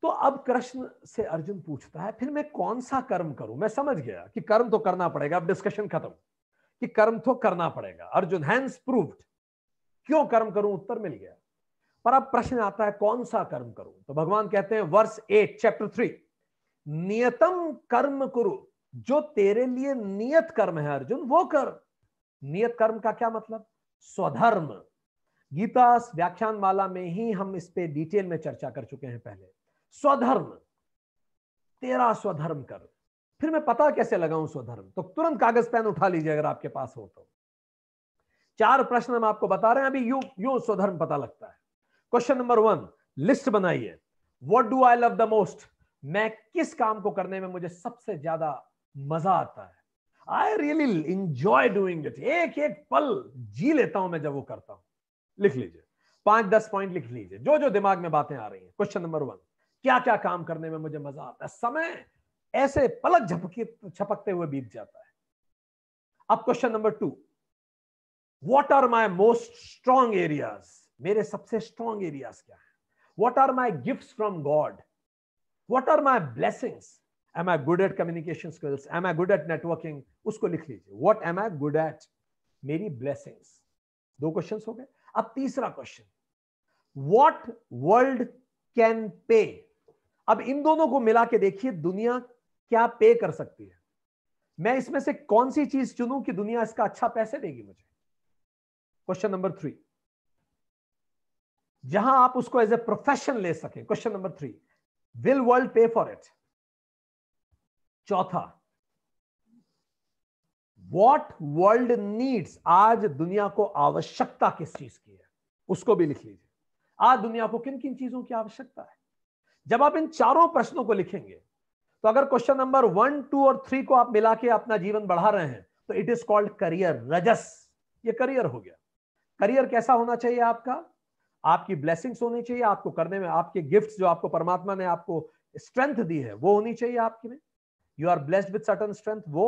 तो अब कृष्ण से अर्जुन पूछता है फिर मैं कौन सा कर्म करूं मैं समझ गया कि कर्म तो करना पड़ेगा अब डिस्कशन खत्म कि कर्म तो करना पड़ेगा अर्जुन हैंस प्रूव्ड क्यों कर्म करूं उत्तर मिल गया पर अब प्रश्न आता है कौन सा कर्म करूं तो भगवान कहते हैं वर्ष एट चैप्टर थ्री नियतम कर्म करु जो तेरे लिए नियत कर्म है अर्जुन वो कर नियत कर्म का क्या मतलब स्वधर्म गीता व्याख्यान माला में ही हम इस पे डिटेल में चर्चा कर चुके हैं पहले स्वधर्म तेरा स्वधर्म कर फिर मैं पता कैसे लगाऊं स्वधर्म तो तुरंत कागज पेन उठा लीजिए अगर आपके पास हो तो चार प्रश्न हम आपको बता रहे हैं अभी यू यू स्वधर्म पता लगता है क्वेश्चन नंबर वन लिस्ट बनाइए what do I love the most मैं किस काम को करने में मुझे सबसे ज्यादा मजा आता है I really enjoy doing it एक एक पल जी लेता हूं मैं जब वो करता हूं लिख लीजिए पांच दस पॉइंट लिख लीजिए जो जो दिमाग में बातें आ रही हैं क्वेश्चन नंबर वन क्या क्या काम करने में मुझे मजा आता है समय ऐसे पलक झपके छपकते हुए बीत जाता है अब question number two what are my most strong areas मेरे सबसे स्ट्रॉन्ग एरियाज क्या है what are my gift from God what are my blessings am I good at communication skills am I good at networking उसको लिख लीजिए what am I good at मेरी blessings दो question हो गए अब तीसरा क्वेश्चन वॉट वर्ल्ड कैन पे अब इन दोनों को मिला के देखिए दुनिया क्या पे कर सकती है मैं इसमें से कौन सी चीज चुनूं कि दुनिया इसका अच्छा पैसे देगी मुझे क्वेश्चन नंबर थ्री जहां आप उसको एज ए प्रोफेशन ले सके question number three will world pay for it चौथा वॉट वर्ल्ड नीड्स आज दुनिया को आवश्यकता किस चीज की है उसको भी लिख लीजिए आज दुनिया को किन किन चीजों की आवश्यकता है जब आप इन चारों प्रश्नों को लिखेंगे तो अगर क्वेश्चन नंबर वन टू और थ्री को आप मिला के अपना जीवन बढ़ा रहे हैं तो इट इज कॉल्ड करियर रजस ये करियर हो गया करियर कैसा होना चाहिए आपका आपकी ब्लेसिंग्स होनी चाहिए आपको करने में आपके गिफ्ट्स जो आपको परमात्मा ने आपको स्ट्रेंथ दी है वो होनी चाहिए आपके में you are blessed with certain strength वो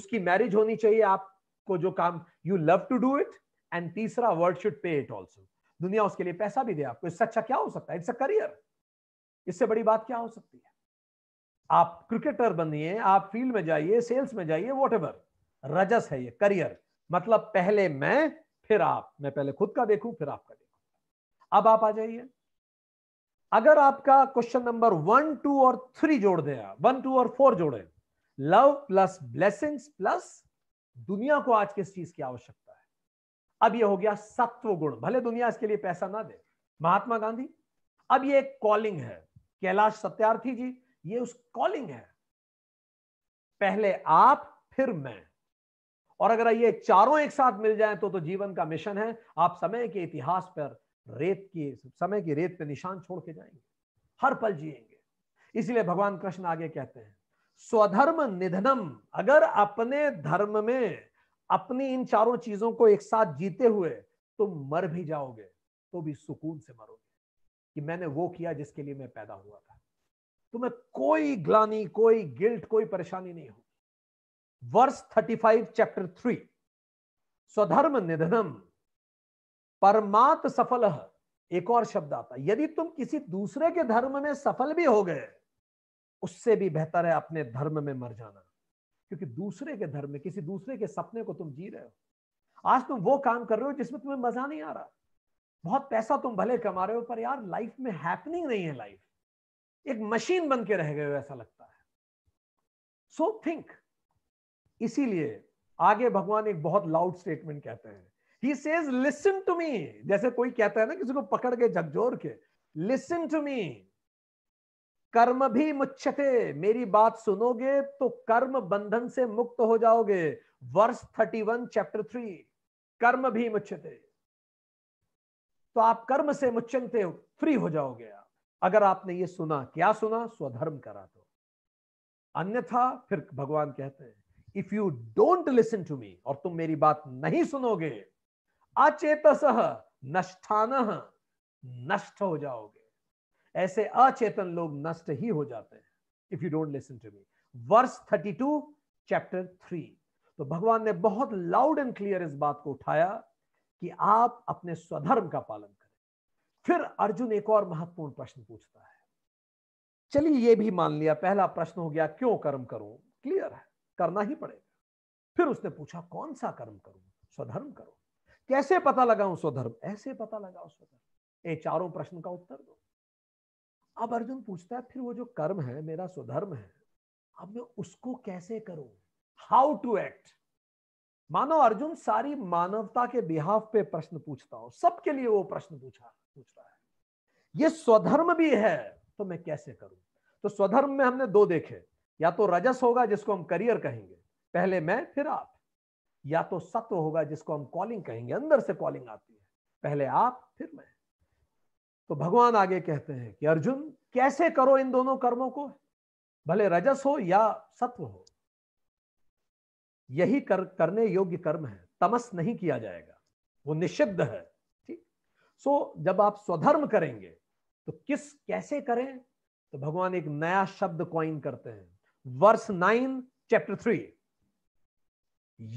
उसकी मैरिज होनी चाहिए आपको जो काम you love to do it and तीसरा world should pay it also दुनिया उसके लिए पैसा भी दे आपको इससे अच्छा क्या हो सकता है इट्स अ करियर इससे बड़ी बात क्या हो सकती है आप क्रिकेटर बनिए आप फील्ड में जाइए सेल्स में जाइए वॉट रजस है ये करियर मतलब पहले मैं फिर आप मैं पहले खुद का देखूं फिर आपका देखूं अब आप आ जाइए अगर आपका क्वेश्चन नंबर वन टू और थ्री जोड़ दें वन टू और फोर जोड़े लव प्लस ब्लेसिंग प्लस दुनिया को आज किस चीज की आवश्यकता है अब ये हो गया सत्व गुण भले दुनिया इसके लिए पैसा ना दे महात्मा गांधी अब ये एक कॉलिंग है कैलाश सत्यार्थी जी ये उस कॉलिंग है पहले आप फिर मैं और अगर ये चारों एक साथ मिल जाए तो तो जीवन का मिशन है आप समय के इतिहास पर रेत की समय की रेत पर निशान छोड़ के जाएंगे हर पल जिएंगे इसलिए भगवान कृष्ण आगे कहते हैं स्वधर्म निधनम अगर अपने धर्म में अपनी इन चारों चीजों को एक साथ जीते हुए तुम मर भी जाओगे तो भी सुकून से मरोगे कि मैंने वो किया जिसके लिए मैं पैदा हुआ था तुम्हें कोई ग्लानी कोई गिल्ट कोई परेशानी नहीं होगी वर्ष फाइव चैप्टर थ्री स्वधर्म निधनम परमात सफल एक और शब्द आता यदि तुम किसी दूसरे के धर्म में सफल भी हो गए उससे भी बेहतर है अपने धर्म में मर जाना क्योंकि दूसरे के धर्म में किसी दूसरे के सपने को तुम जी रहे हो आज तुम वो काम कर रहे हो जिसमें तुम्हें मजा नहीं आ रहा बहुत पैसा तुम भले कमा रहे हो पर यार लाइफ में हैपनिंग नहीं है लाइफ एक मशीन बन के रह गए ऐसा लगता है सो थिंक इसीलिए आगे भगवान एक बहुत लाउड स्टेटमेंट कहते हैं he says listen to me जैसे कोई कहता है ना किसी को पकड़ के झकझोर के लिसन टू मी कर्म भी मुच्छते मेरी बात सुनोगे तो कर्म बंधन से मुक्त हो जाओगे वर्ष थर्टी वन चैप्टर थ्री कर्म भी मुच्छते तो आप कर्म से मुच्छते फ्री हो जाओगे आप अगर आपने ये सुना क्या सुना स्वधर्म करा दो अन्यथा फिर भगवान कहते हैं if you don't listen to me और तुम मेरी बात नहीं सुनोगे अचेतस नष्ठान नष्ट हो जाओगे ऐसे अचेतन लोग नष्ट ही हो जाते हैं if you don't listen to me verse two chapter three तो भगवान ने बहुत लाउड एंड क्लियर इस बात को उठाया कि आप अपने स्वधर्म का पालन करें फिर अर्जुन एक और महत्वपूर्ण प्रश्न पूछता है चलिए यह भी मान लिया पहला प्रश्न हो गया क्यों कर्म करूं क्लियर है करना ही पड़ेगा फिर उसने पूछा कौन सा कर्म करूं स्वधर्म करूं कैसे पता लगाऊं स्वधर्म ऐसे पता लगाओ स्वधर्म ये चारों प्रश्न का उत्तर दो अब अर्जुन पूछता है फिर वो जो कर्म है मेरा स्वधर्म है अब मैं उसको कैसे करूं हाउ टू एक्ट मानो अर्जुन सारी मानवता के बिहाव पे प्रश्न पूछता हो सबके लिए वो प्रश्न पूछा पूछ रहा है ये स्वधर्म भी है तो मैं कैसे करूं तो स्वधर्म में हमने दो देखे या तो रजस होगा जिसको हम करियर कहेंगे पहले मैं फिर आप या तो सत्व होगा जिसको हम कॉलिंग कहेंगे अंदर से कॉलिंग आती है पहले आप फिर मैं तो भगवान आगे कहते हैं कि अर्जुन कैसे करो इन दोनों कर्मों को भले रजस हो या सत्व हो यही कर, करने योग्य कर्म है तमस नहीं किया जाएगा वो निषिद्ध है ठीक सो so, जब आप स्वधर्म करेंगे तो किस कैसे करें तो भगवान एक नया शब्द क्वाइन करते हैं वर्ष नाइन चैप्टर थ्री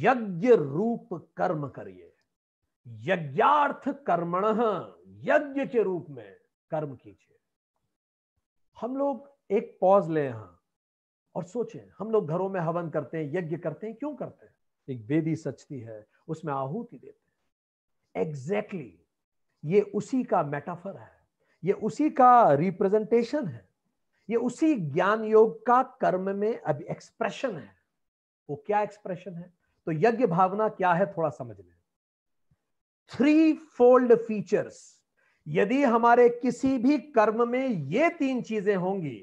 यज्ञ रूप कर्म करिए यज्ञार्थ कर्मण यज्ञ के रूप में कर्म कीजिए हम लोग एक पॉज ले यहां और सोचें हम लोग घरों में हवन करते हैं यज्ञ करते हैं क्यों करते हैं एक वेदी सचती है उसमें आहूति देते हैं एग्जैक्टली exactly, ये उसी का मेटाफर है ये उसी का रिप्रेजेंटेशन है ये उसी ज्ञान योग का कर्म में अभी एक्सप्रेशन है वो क्या एक्सप्रेशन है तो यज्ञ भावना क्या है थोड़ा समझ लें थ्री फोल्ड फीचर्स यदि हमारे किसी भी कर्म में ये तीन चीजें होंगी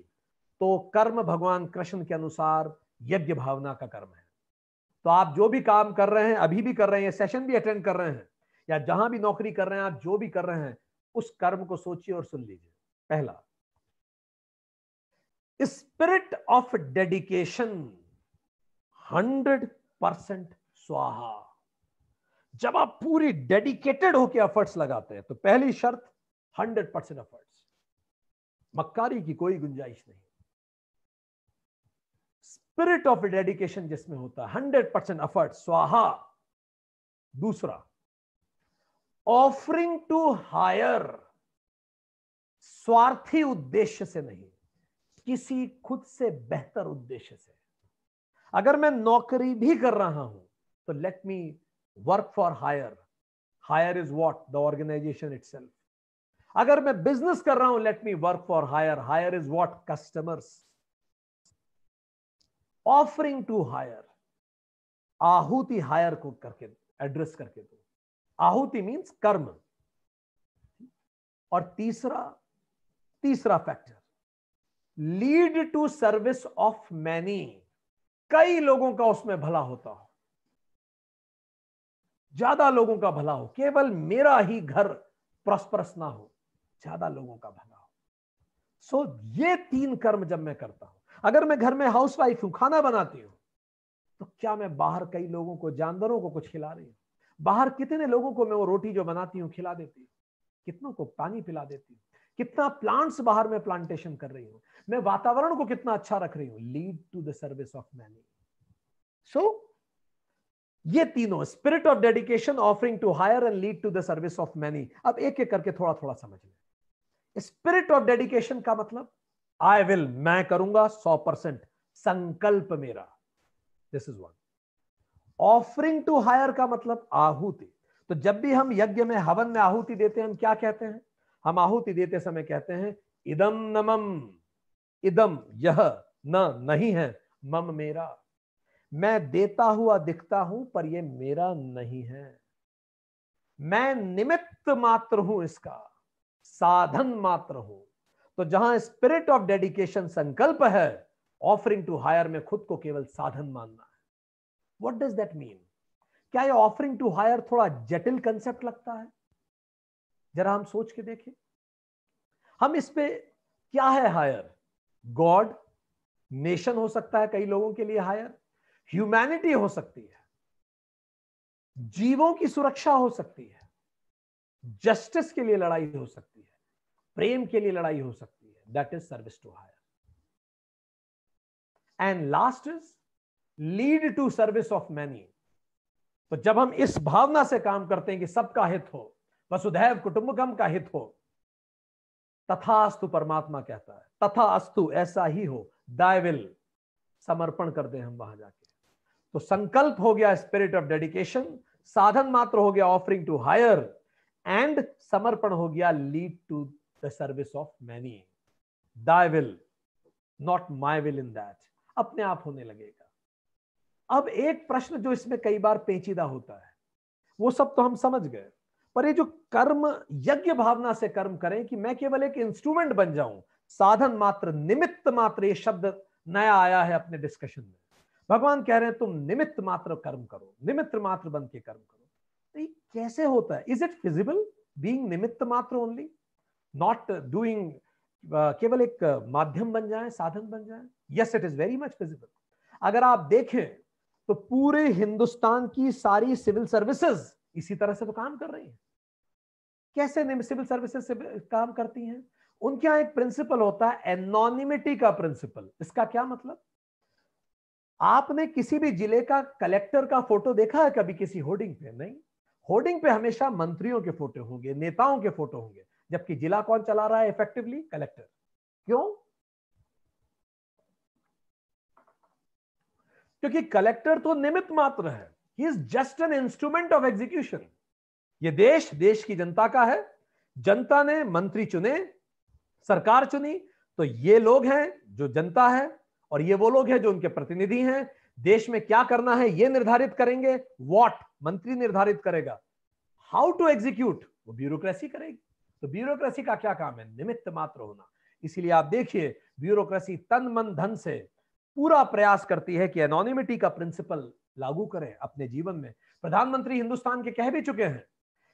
तो कर्म भगवान कृष्ण के अनुसार यज्ञ भावना का कर्म है तो आप जो भी काम कर रहे हैं अभी भी कर रहे हैं सेशन भी अटेंड कर रहे हैं या जहां भी नौकरी कर रहे हैं आप जो भी कर रहे हैं उस कर्म को सोचिए और सुन लीजिए पहला spirit of dedication hundred percent स्वाहा जब आप पूरी डेडिकेटेड होकर एफर्ट्स लगाते हैं तो पहली शर्त हंड्रेड परसेंट एफर्ट्स मक्कारी की कोई गुंजाइश नहीं स्पिरिट ऑफ डेडिकेशन जिसमें होता है हंड्रेड परसेंट अफर्ट स्वाहा दूसरा ऑफरिंग टू हायर स्वार्थी उद्देश्य से नहीं किसी खुद से बेहतर उद्देश्य से अगर मैं नौकरी भी कर रहा हूं तो let me work for higher higher is what the organisation it अगर मैं बिजनेस कर रहा हूं let me work for higher higher is what customers offering to higher आहुति हायर को करके एड्रेस करके दो आहुति मींस कर्म और तीसरा तीसरा factor lead to service of many कई लोगों का उसमें भला होता हो ज्यादा लोगों का भला हो केवल मेरा ही घर प्रस्परस ना हो ज्यादा लोगों का भला हो सो so, ये तीन कर्म जब मैं करता हूं अगर मैं घर में हाउस वाइफ हूं खाना बनाती हूँ तो क्या मैं बाहर कई लोगों को जानवरों को कुछ खिला रही हूँ बाहर कितने लोगों को मैं वो रोटी जो बनाती हूँ खिला देती हूँ कितनों को पानी पिला देती हूँ कितना प्लांट्स बाहर में प्लांटेशन कर रही हूँ मैं वातावरण को कितना अच्छा रख रही हूँ lead to the service of many so ये तीनों spirit of dedication offering to higher and lead to the service of many अब एक एक करके थोड़ा थोड़ा समझ लें स्पिरिट ऑफ डेडिकेशन का मतलब आई विल मैं करूंगा सौ परसेंट संकल्प मेरा this is one offering to higher का मतलब आहुति तो जब भी हम यज्ञ में हवन में आहुति देते हैं हम क्या कहते हैं हम आहुति देते समय कहते हैं इदम नमम इदम यह न नहीं है मम मेरा मैं देता हुआ दिखता हूं पर यह मेरा नहीं है मैं निमित्त मात्र हूं इसका साधन मात्र हूं तो जहां स्पिरिट ऑफ डेडिकेशन संकल्प है ऑफरिंग टू हायर में खुद को केवल साधन मानना है वट डज दैट मीन क्या ये ऑफरिंग टू हायर थोड़ा जटिल कंसेप्ट लगता है जरा हम सोच के देखें हम इस पे क्या है हायर गॉड नेशन हो सकता है कई लोगों के लिए हायर ह्यूमैनिटी हो सकती है जीवों की सुरक्षा हो सकती है जस्टिस के लिए लड़ाई हो सकती है प्रेम के लिए लड़ाई हो सकती है that is service to higher and last is lead to service of many तो जब हम इस भावना से काम करते हैं कि सबका हित हो वसुधैव कुटुंबकम का हित हो तथा अस्तु परमात्मा कहता है तथा अस्तु ऐसा ही हो दिल विल समर्पण कर दे हम वहां जाके तो संकल्प हो गया स्पिरिट ऑफ डेडिकेशन साधन मात्र हो गया ऑफरिंग टू हायर एंड समर्पण हो गया lead to the service of many. Thy will, not my will in that. अपने आप होने लगेगा अब एक प्रश्न जो इसमें कई बार पेचीदा होता है वो सब तो हम समझ गए पर ये जो कर्म यज्ञ भावना से कर्म करें कि मैं केवल एक इंस्ट्रूमेंट बन जाऊं साधन मात्र निमित्त मात्र ये शब्द नया आया है अपने डिस्कशन में भगवान कह रहे हैं तुम निमित्त मात्र कर्म करो निमित्त मात्र बन के कर्म करो तो ये कैसे होता है इज इट फिजिबल बींग निमित्त मात्र only not doing uh, uh, केवल एक uh, माध्यम बन जाए साधन बन जाए yes it is very much feasible अगर आप देखें तो पूरे हिंदुस्तान की सारी सिविल सर्विसेज इसी तरह से तो काम कर रही है कैसे सिविल सर्विसेज से काम करती हैं उनके यहां एक प्रिंसिपल होता है एनोनिमिटी का प्रिंसिपल इसका क्या मतलब आपने किसी भी जिले का कलेक्टर का फोटो देखा है कभी किसी होर्डिंग पे नहीं होर्डिंग पे हमेशा मंत्रियों के फोटो होंगे नेताओं के फोटो होंगे जबकि जिला कौन चला रहा है इफेक्टिवली कलेक्टर क्यों क्योंकि कलेक्टर तो निमित मात्र है he is just an instrument of execution ये देश देश की जनता का है जनता ने मंत्री चुने सरकार चुनी तो ये लोग हैं जो जनता है और ये वो लोग हैं जो उनके प्रतिनिधि हैं देश में क्या करना है ये निर्धारित करेंगे वॉट मंत्री निर्धारित करेगा हाउ टू एग्जीक्यूट वो ब्यूरोक्रेसी करेगी तो ब्यूरोक्रेसी का क्या काम है निमित्त मात्र होना इसीलिए आप देखिए ब्यूरोक्रेसी तन मन धन से पूरा प्रयास करती है कि एनोनिमिटी का प्रिंसिपल लागू करें अपने जीवन में प्रधानमंत्री हिंदुस्तान के कह भी चुके हैं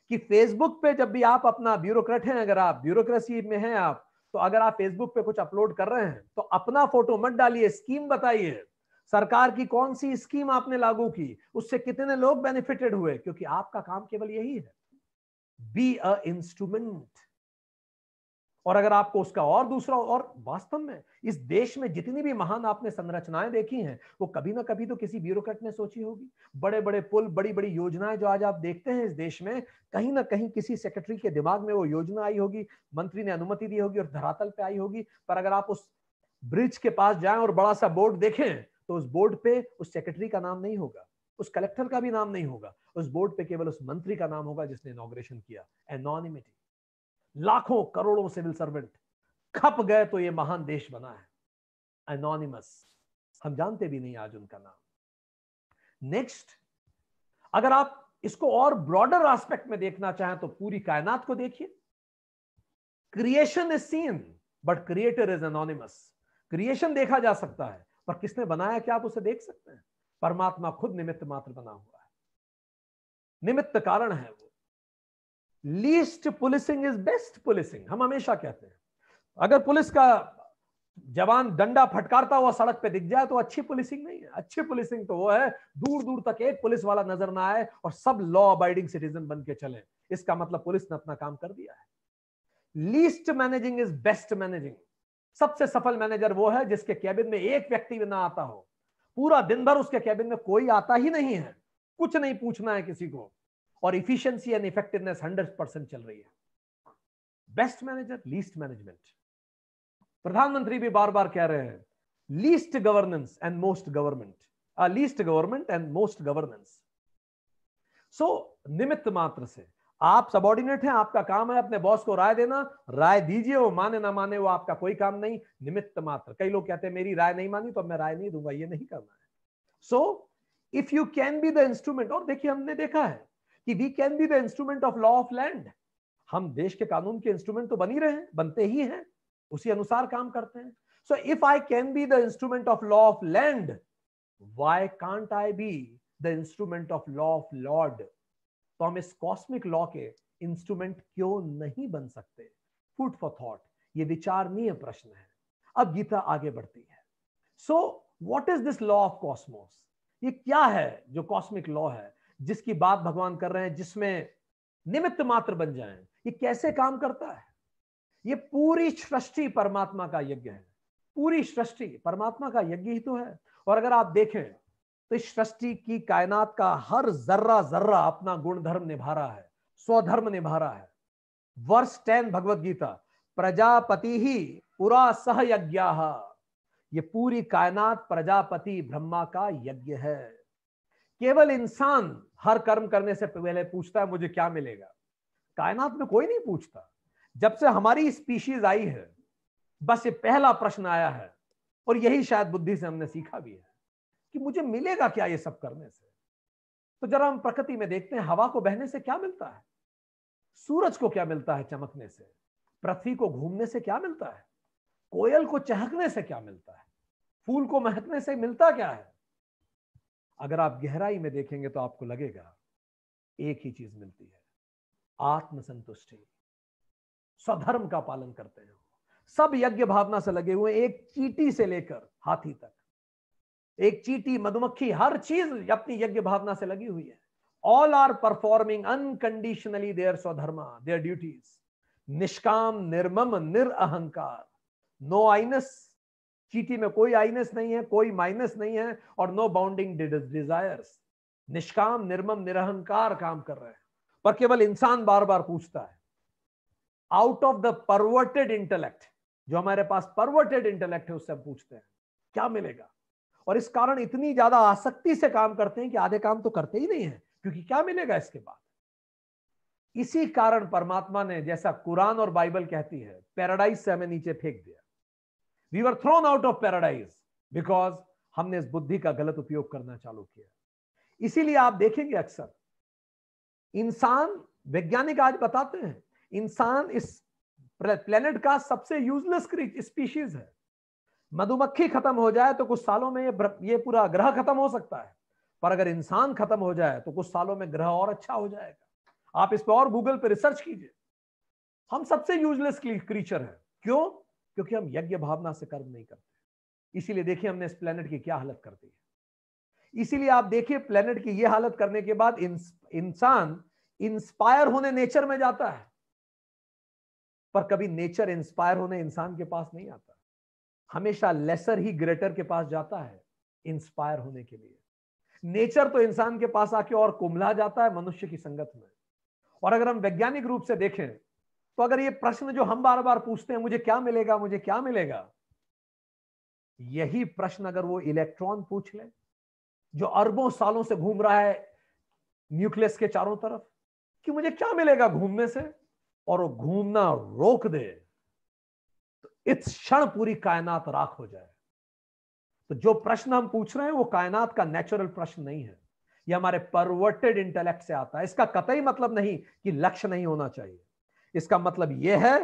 कि फेसबुक पे जब भी आप अपना ब्यूरोक्रेट हैं अगर आप ब्यूरोक्रेसी में हैं आप तो अगर आप फेसबुक पे कुछ अपलोड कर रहे हैं तो अपना फोटो मत डालिए स्कीम बताइए सरकार की कौन सी स्कीम आपने लागू की उससे कितने लोग बेनिफिटेड हुए क्योंकि आपका काम केवल यही है बी अ इंस्ट्रूमेंट और अगर आपको उसका और दूसरा और वास्तव में इस देश में जितनी भी महान आपने संरचनाएं देखी हैं वो कभी ना कभी तो किसी ब्यूरोक्रेट ने सोची होगी बड़े बड़े पुल बड़ी बड़ी योजनाएं जो आज आप देखते हैं इस देश में कहीं ना कहीं किसी सेक्रेटरी के दिमाग में वो योजना आई होगी मंत्री ने अनुमति दी होगी और धरातल पे आई होगी पर अगर आप उस ब्रिज के पास जाए और बड़ा सा बोर्ड देखें तो उस बोर्ड पे उस सेक्रेटरी का नाम नहीं होगा उस कलेक्टर का भी नाम नहीं होगा उस बोर्ड पे केवल उस मंत्री का नाम होगा जिसने इनोग्रेशन किया एनोनिमिटी लाखों करोड़ों सिविल सर्वेंट खप गए तो ये महान देश बना है एनोनिमस हम जानते भी नहीं आज उनका नाम नेक्स्ट अगर आप इसको और ब्रॉडर एस्पेक्ट में देखना चाहें तो पूरी कायनात को देखिए creation is seen but creator is anonymous creation देखा जा सकता है पर किसने बनाया क्या आप उसे देख सकते हैं परमात्मा खुद निमित्त मात्र बना हुआ निमित्त कारण है वो least policing is best policing हम हमेशा कहते हैं अगर पुलिस का जवान डंडा फटकारता हुआ सड़क पे दिख जाए तो अच्छी पुलिसिंग नहीं है अच्छी पुलिसिंग तो वो है दूर दूर तक एक पुलिस वाला नजर ना आए और सब लॉ अबाइडिंग सिटीजन बन के चले इसका मतलब पुलिस ने अपना काम कर दिया है least managing is best managing सबसे सफल मैनेजर वो है जिसके कैबिन में एक व्यक्ति भी ना आता हो पूरा दिन भर उसके कैबिन में कोई आता ही नहीं है कुछ नहीं पूछना है किसी को और efficiency and effectiveness hundred percent चल रही है बेस्ट मैनेजर लीस्ट मैनेजमेंट प्रधानमंत्री भी बार बार कह रहे हैं least governance and most government least government and most governance so निमित्त मात्र से आप सबॉर्डिनेट हैं आपका काम है अपने बॉस को राय देना राय दीजिए वो माने ना माने वो आपका कोई काम नहीं निमित्त मात्र कई लोग कहते हैं मेरी राय नहीं मानी तो मैं राय नहीं दूंगा ये नहीं करना है so so, if you can be the instrument और देखिए हमने देखा है कि we can be the instrument of law of land हम देश के कानून के इंस्ट्रूमेंट तो बनी रहे बनते ही हैं उसी अनुसार काम करते हैं so if I can be the instrument of law of land why can't I be the instrument of law of lord तो हम इस कॉस्मिक लॉ के इंस्ट्रूमेंट क्यों नहीं बन सकते फूड फॉर थॉट ये विचारणीय प्रश्न है अब गीता आगे बढ़ती है so what is this law of cosmos ये क्या है जो कॉस्मिक लॉ है जिसकी बात भगवान कर रहे हैं जिसमें निमित्त मात्र बन जाए ये कैसे काम करता है ये पूरी सृष्टि परमात्मा का यज्ञ है पूरी सृष्टि परमात्मा का यज्ञ ही तो है और अगर आप देखें तो इस सृष्टि की कायनात का हर जर्रा जर्रा अपना गुणधर्म निभा रहा है स्वधर्म निभा रहा है वर्ष टेन भगवदगीता प्रजापति ही पुरा सह यज्ञ ये पूरी कायनात प्रजापति ब्रह्मा का यज्ञ है केवल इंसान हर कर्म करने से पहले पूछता है मुझे क्या मिलेगा कायनात में कोई नहीं पूछता जब से हमारी स्पीशीज आई है बस ये पहला प्रश्न आया है और यही शायद बुद्धि से हमने सीखा भी है कि मुझे मिलेगा क्या ये सब करने से तो जरा हम प्रकृति में देखते हैं हवा को बहने से क्या मिलता है सूरज को क्या मिलता है चमकने से पृथ्वी को घूमने से क्या मिलता है कोयल को चहकने से क्या मिलता है फूल को महकने से मिलता क्या है अगर आप गहराई में देखेंगे तो आपको लगेगा एक ही चीज मिलती है आत्मसंतुष्टि स्वधर्म का पालन करते हैं सब यज्ञ भावना से लगे हुए एक चीटी से लेकर हाथी तक एक चीटी मधुमक्खी हर चीज अपनी यज्ञ भावना से लगी हुई है all are performing unconditionally their स्वधर्मा देयर ड्यूटीज निष्काम निर्मम निरअहंकार नो आइनस चीटी में कोई आइनस नहीं है कोई माइनस नहीं है और नो बाउंडिंग डिजायर्स निष्काम निर्मम निरहंकार काम कर रहे हैं पर केवल इंसान बार बार पूछता है out of the perverted intellect जो हमारे पास परवर्टेड इंटेलेक्ट है उससे हम पूछते हैं क्या मिलेगा और इस कारण इतनी ज्यादा आसक्ति से काम करते हैं कि आधे काम तो करते ही नहीं है क्योंकि क्या मिलेगा इसके बाद इसी कारण परमात्मा ने जैसा कुरान और बाइबल कहती है पैराडाइज से हमें नीचे फेंक दिया we were thrown out of paradise because हमने इस बुद्धि का गलत उपयोग करना चालू किया इसीलिए आप देखेंगे अक्सर इंसान वैज्ञानिक आज बताते हैं इंसान इस प्लेनेट का सबसे यूजलेस स्पीशीज है मधुमक्खी खत्म हो जाए तो कुछ सालों में ये ये पूरा ग्रह खत्म हो सकता है पर अगर इंसान खत्म हो जाए तो कुछ सालों में ग्रह और अच्छा हो जाएगा आप इस पर और गूगल पर रिसर्च कीजिए हम सबसे यूजलेस क्रीचर है क्यों क्योंकि हम यज्ञ भावना से कर्म नहीं करते इसीलिए देखिए हमने इस प्लेनेट की क्या हालत कर दी है इसीलिए आप देखिए प्लेनेट की यह हालत करने के बाद इंसान इंस्पायर होने नेचर में जाता है पर कभी नेचर इंस्पायर होने इंसान के पास नहीं आता हमेशा लेसर ही ग्रेटर के पास जाता है इंस्पायर होने के लिए नेचर तो इंसान के पास आके और कुमला जाता है मनुष्य की संगत में और अगर हम वैज्ञानिक रूप से देखें तो अगर ये प्रश्न जो हम बार बार पूछते हैं मुझे क्या मिलेगा मुझे क्या मिलेगा यही प्रश्न अगर वो इलेक्ट्रॉन पूछ ले जो अरबों सालों से घूम रहा है न्यूक्लियस के चारों तरफ कि मुझे क्या मिलेगा घूमने से और वो घूमना रोक दे तो इस क्षण पूरी कायनात राख हो जाए तो जो प्रश्न हम पूछ रहे हैं वो कायनात का नेचुरल प्रश्न नहीं है यह हमारे परवर्टेड इंटेलेक्ट से आता है इसका कतई मतलब नहीं कि लक्ष्य नहीं होना चाहिए इसका मतलब यह है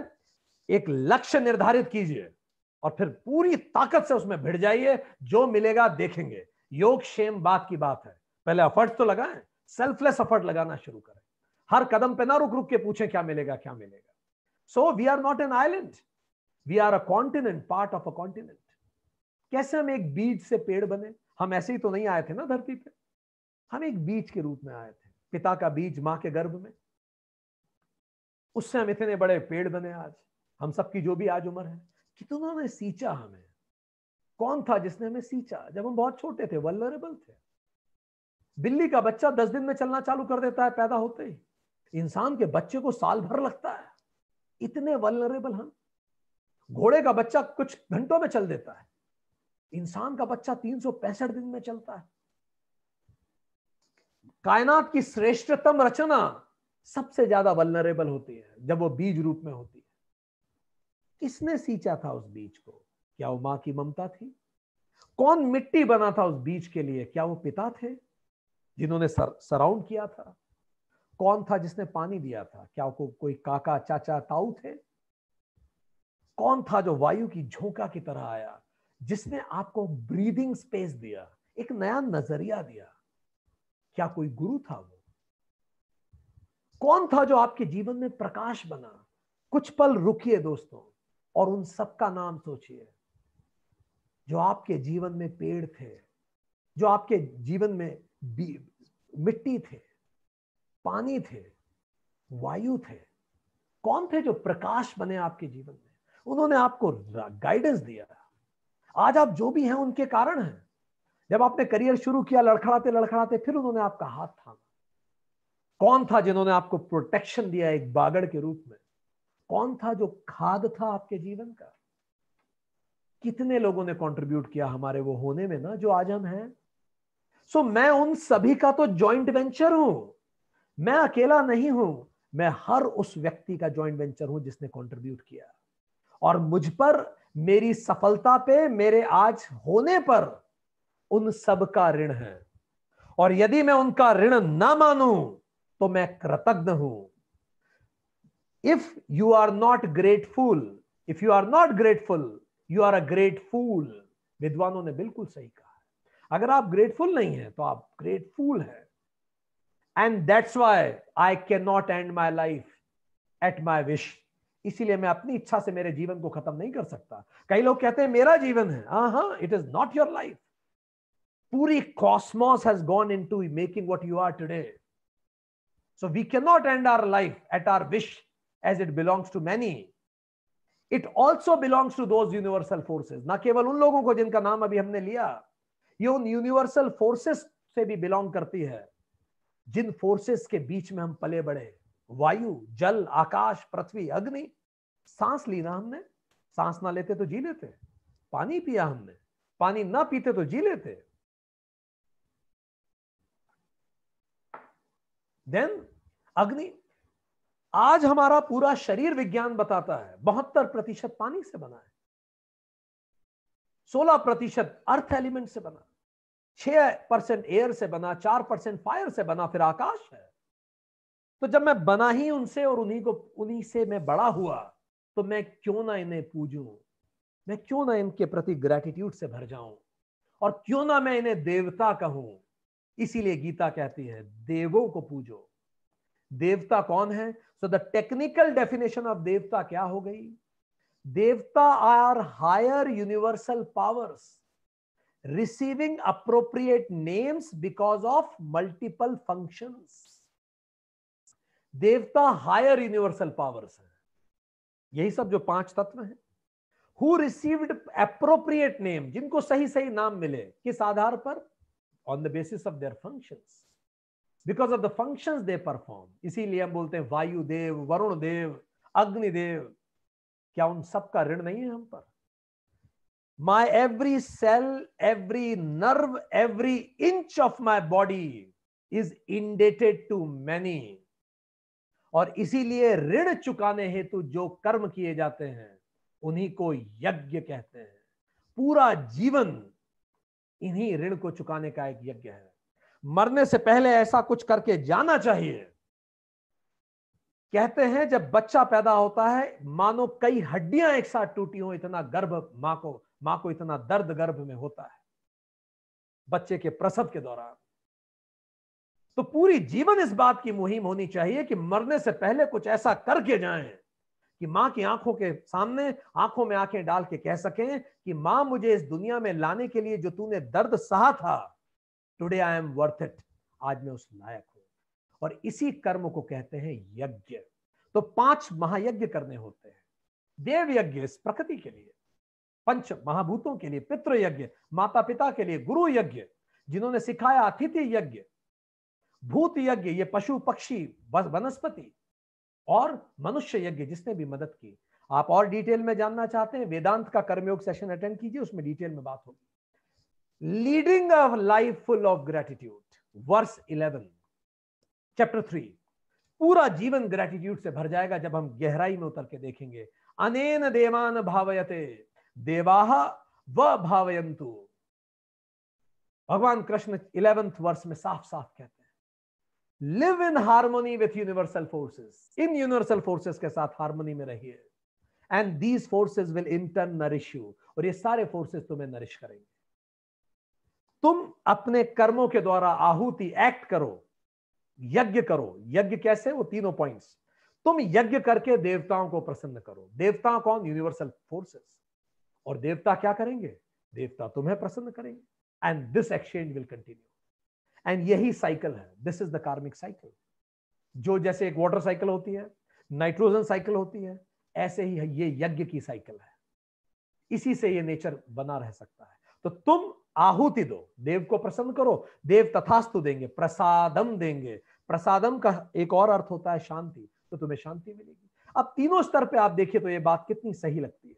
एक लक्ष्य निर्धारित कीजिए और फिर पूरी ताकत से उसमें भिड़ जाइए जो मिलेगा देखेंगे योग क्षेम बात की बात है पहले अफर्ट तो लगाएं सेल्फलेस अफर्ट लगाना शुरू करें हर कदम पे ना रुक रुक के पूछें क्या मिलेगा क्या मिलेगा so we are not an island we are a continent part of a continent कैसे हम एक बीज से पेड़ बने हम ऐसे ही तो नहीं आए थे ना धरती पे हम एक बीज के रूप में आए थे पिता का बीज मां के गर्भ में उससे हम इतने बड़े पेड़ बने आज हम सबकी जो भी आज उम्र है कितना ने सींचा हमें कौन था जिसने हमें सींचा जब हम बहुत छोटे थे वल्लरेबल थे बिल्ली का बच्चा दस दिन में चलना चालू कर देता है पैदा होते ही इंसान के बच्चे को साल भर लगता है इतने वल्लरेबल हम घोड़े का बच्चा कुछ घंटों में चल देता है इंसान का बच्चा तीन सौ पैंसठ दिन में चलता है कायनात की श्रेष्ठतम रचना सबसे ज्यादा वलनरेबल होती है जब वो बीज रूप में होती है किसने सींचा था उस बीज को क्या वो मां की ममता थी कौन मिट्टी बना था उस बीज के लिए क्या वो पिता थे जिन्होंने सर, सराउंड किया था कौन था जिसने पानी दिया था क्या को, कोई काका चाचा ताऊ थे कौन था जो वायु की झोंका की तरह आया जिसने आपको ब्रीदिंग स्पेस दिया एक नया नजरिया दिया क्या कोई गुरु था वो कौन था जो आपके जीवन में प्रकाश बना कुछ पल रुकिए दोस्तों और उन सबका नाम सोचिए जो आपके जीवन में पेड़ थे जो आपके जीवन में मिट्टी थे पानी थे वायु थे कौन थे जो प्रकाश बने आपके जीवन में उन्होंने आपको गाइडेंस दिया आज आप जो भी हैं उनके कारण हैं जब आपने करियर शुरू किया लड़खड़ाते लड़खड़ाते फिर उन्होंने आपका हाथ थामा कौन था जिन्होंने आपको प्रोटेक्शन दिया एक बागड़ के रूप में कौन था जो खाद था आपके जीवन का कितने लोगों ने कंट्रीब्यूट किया हमारे वो होने में ना जो आज हम हैं सो so, मैं उन सभी का तो जॉइंट वेंचर हूं मैं अकेला नहीं हूं मैं हर उस व्यक्ति का जॉइंट वेंचर हूं जिसने कंट्रीब्यूट किया और मुझ पर मेरी सफलता पे मेरे आज होने पर उन सब का ऋण है और यदि मैं उनका ऋण ना मानूं तो मैं कृतज्ञ हूं if you are not grateful if you are not grateful you are a grateful विद्वानों ने बिल्कुल सही कहा अगर आप ग्रेटफुल नहीं है तो आप ग्रेटफुल हैं and that's why I can not end my life at my wish इसीलिए मैं अपनी इच्छा से मेरे जीवन को खत्म नहीं कर सकता कई लोग कहते हैं मेरा जीवन है हाँ हाँ it is not your life पूरी cosmos has gone into making what you are today So we cannot end our life at our wish as it belongs to many. It also belongs to those universal forces. ना केवल उन लोगों को जिनका नाम अभी हमने लिया ये उन यूनिवर्सल फोर्सेस से भी बिलोंग करती है जिन फोर्सेस के बीच में हम पले बड़े वायु जल आकाश पृथ्वी अग्नि सांस ली ना हमने सांस ना लेते तो जी लेते पानी पिया हमने पानी ना पीते तो जी लेते देन अग्नि आज हमारा पूरा शरीर विज्ञान बताता है बहत्तर प्रतिशत पानी से बना है सोलह प्रतिशत अर्थ एलिमेंट से बना छह परसेंट एयर से बना चार परसेंट फायर से बना फिर आकाश है तो जब मैं बना ही उनसे और उन्हीं को उन्हीं से मैं बड़ा हुआ तो मैं क्यों ना इन्हें पूजू मैं क्यों ना इनके प्रति ग्रेटिट्यूड से भर जाऊं और क्यों ना मैं इन्हें देवता कहूं इसीलिए गीता कहती है देवों को पूजो देवता कौन है so the technical definition of देवता क्या हो गई देवता are higher universal powers receiving appropriate names because of multiple function देवता हायर यूनिवर्सल पावर्स है यही सब जो पांच तत्व हैं हु रिसीव्ड अप्रोप्रिएट नेम जिनको सही सही नाम मिले किस आधार पर on the basis of their functions because of the functions they perform इसीलिए हम बोलते हैं वायुदेव वरुण देव अग्निदेव क्या उन सब का ऋण नहीं है हम पर my every cell every nerve every inch of my body is indebted to many और इसीलिए ऋण चुकाने हेतु जो कर्म किए जाते हैं उन्हीं को यज्ञ कहते हैं पूरा जीवन इन्हीं ऋण को चुकाने का एक यज्ञ है मरने से पहले ऐसा कुछ करके जाना चाहिए कहते हैं जब बच्चा पैदा होता है मानो कई हड्डियां एक साथ टूटी हो इतना गर्भ मां को मां को इतना दर्द गर्भ में होता है बच्चे के प्रसव के दौरान तो पूरी जीवन इस बात की मुहिम होनी चाहिए कि मरने से पहले कुछ ऐसा करके जाएं कि माँ की आंखों के सामने आंखों में आंखें डाल के कह सकें कि माँ मुझे इस दुनिया में लाने के लिए जो तूने दर्द सहा था today I am worth it आज मैं उस लायक हूं और इसी कर्म को कहते हैं यज्ञ तो पांच महायज्ञ करने होते हैं देव यज्ञ इस प्रकृति के लिए पंच महाभूतों के लिए पितृ यज्ञ माता पिता के लिए गुरु यज्ञ जिन्होंने सिखाया अतिथि यज्ञ भूत यज्ञ ये पशु पक्षी वनस्पति और मनुष्य यज्ञ जिसने भी मदद की आप और डिटेल में जानना चाहते हैं वेदांत का कर्मयोग सेशन अटेंड कीजिए उसमें डिटेल में बात होगी leading a life full of gratitude verse eleven chapter three पूरा जीवन ग्रेटिट्यूड से भर जाएगा जब हम गहराई में उतर के देखेंगे अनेन देवान भावयते देवाह व भावयंतु भगवान कृष्ण इलेवेंथ वर्ष में साफ साफ कहते live in harmony with universal forces in universal forces के साथ हार्मोनी में रहिए and these forces will in turn nourish you और ये सारे फोर्सेस तुम्हें नरिश करेंगे तुम अपने कर्मों के द्वारा आहुति एक्ट करो यज्ञ करो यज्ञ कैसे वो तीनों पॉइंट्स तुम यज्ञ करके देवताओं को प्रसन्न करो देवता कौन यूनिवर्सल फोर्सेस और देवता क्या करेंगे देवता तुम्हें प्रसन्न करेंगे and this exchange will continue and यही साइकिल है this is the karmic cycle जो जैसे एक वाटर साइकिल होती है नाइट्रोजन साइकिल होती है ऐसे ही ये यज्ञ की साइकिल है इसी से ये नेचर बना रह सकता है तो तुम आहुति दो देव को प्रसन्न करो देव तथास्तु देंगे प्रसादम देंगे प्रसादम का एक और अर्थ होता है शांति तो तुम्हें शांति मिलेगी अब तीनों स्तर पे आप देखिए तो ये बात कितनी सही लगती है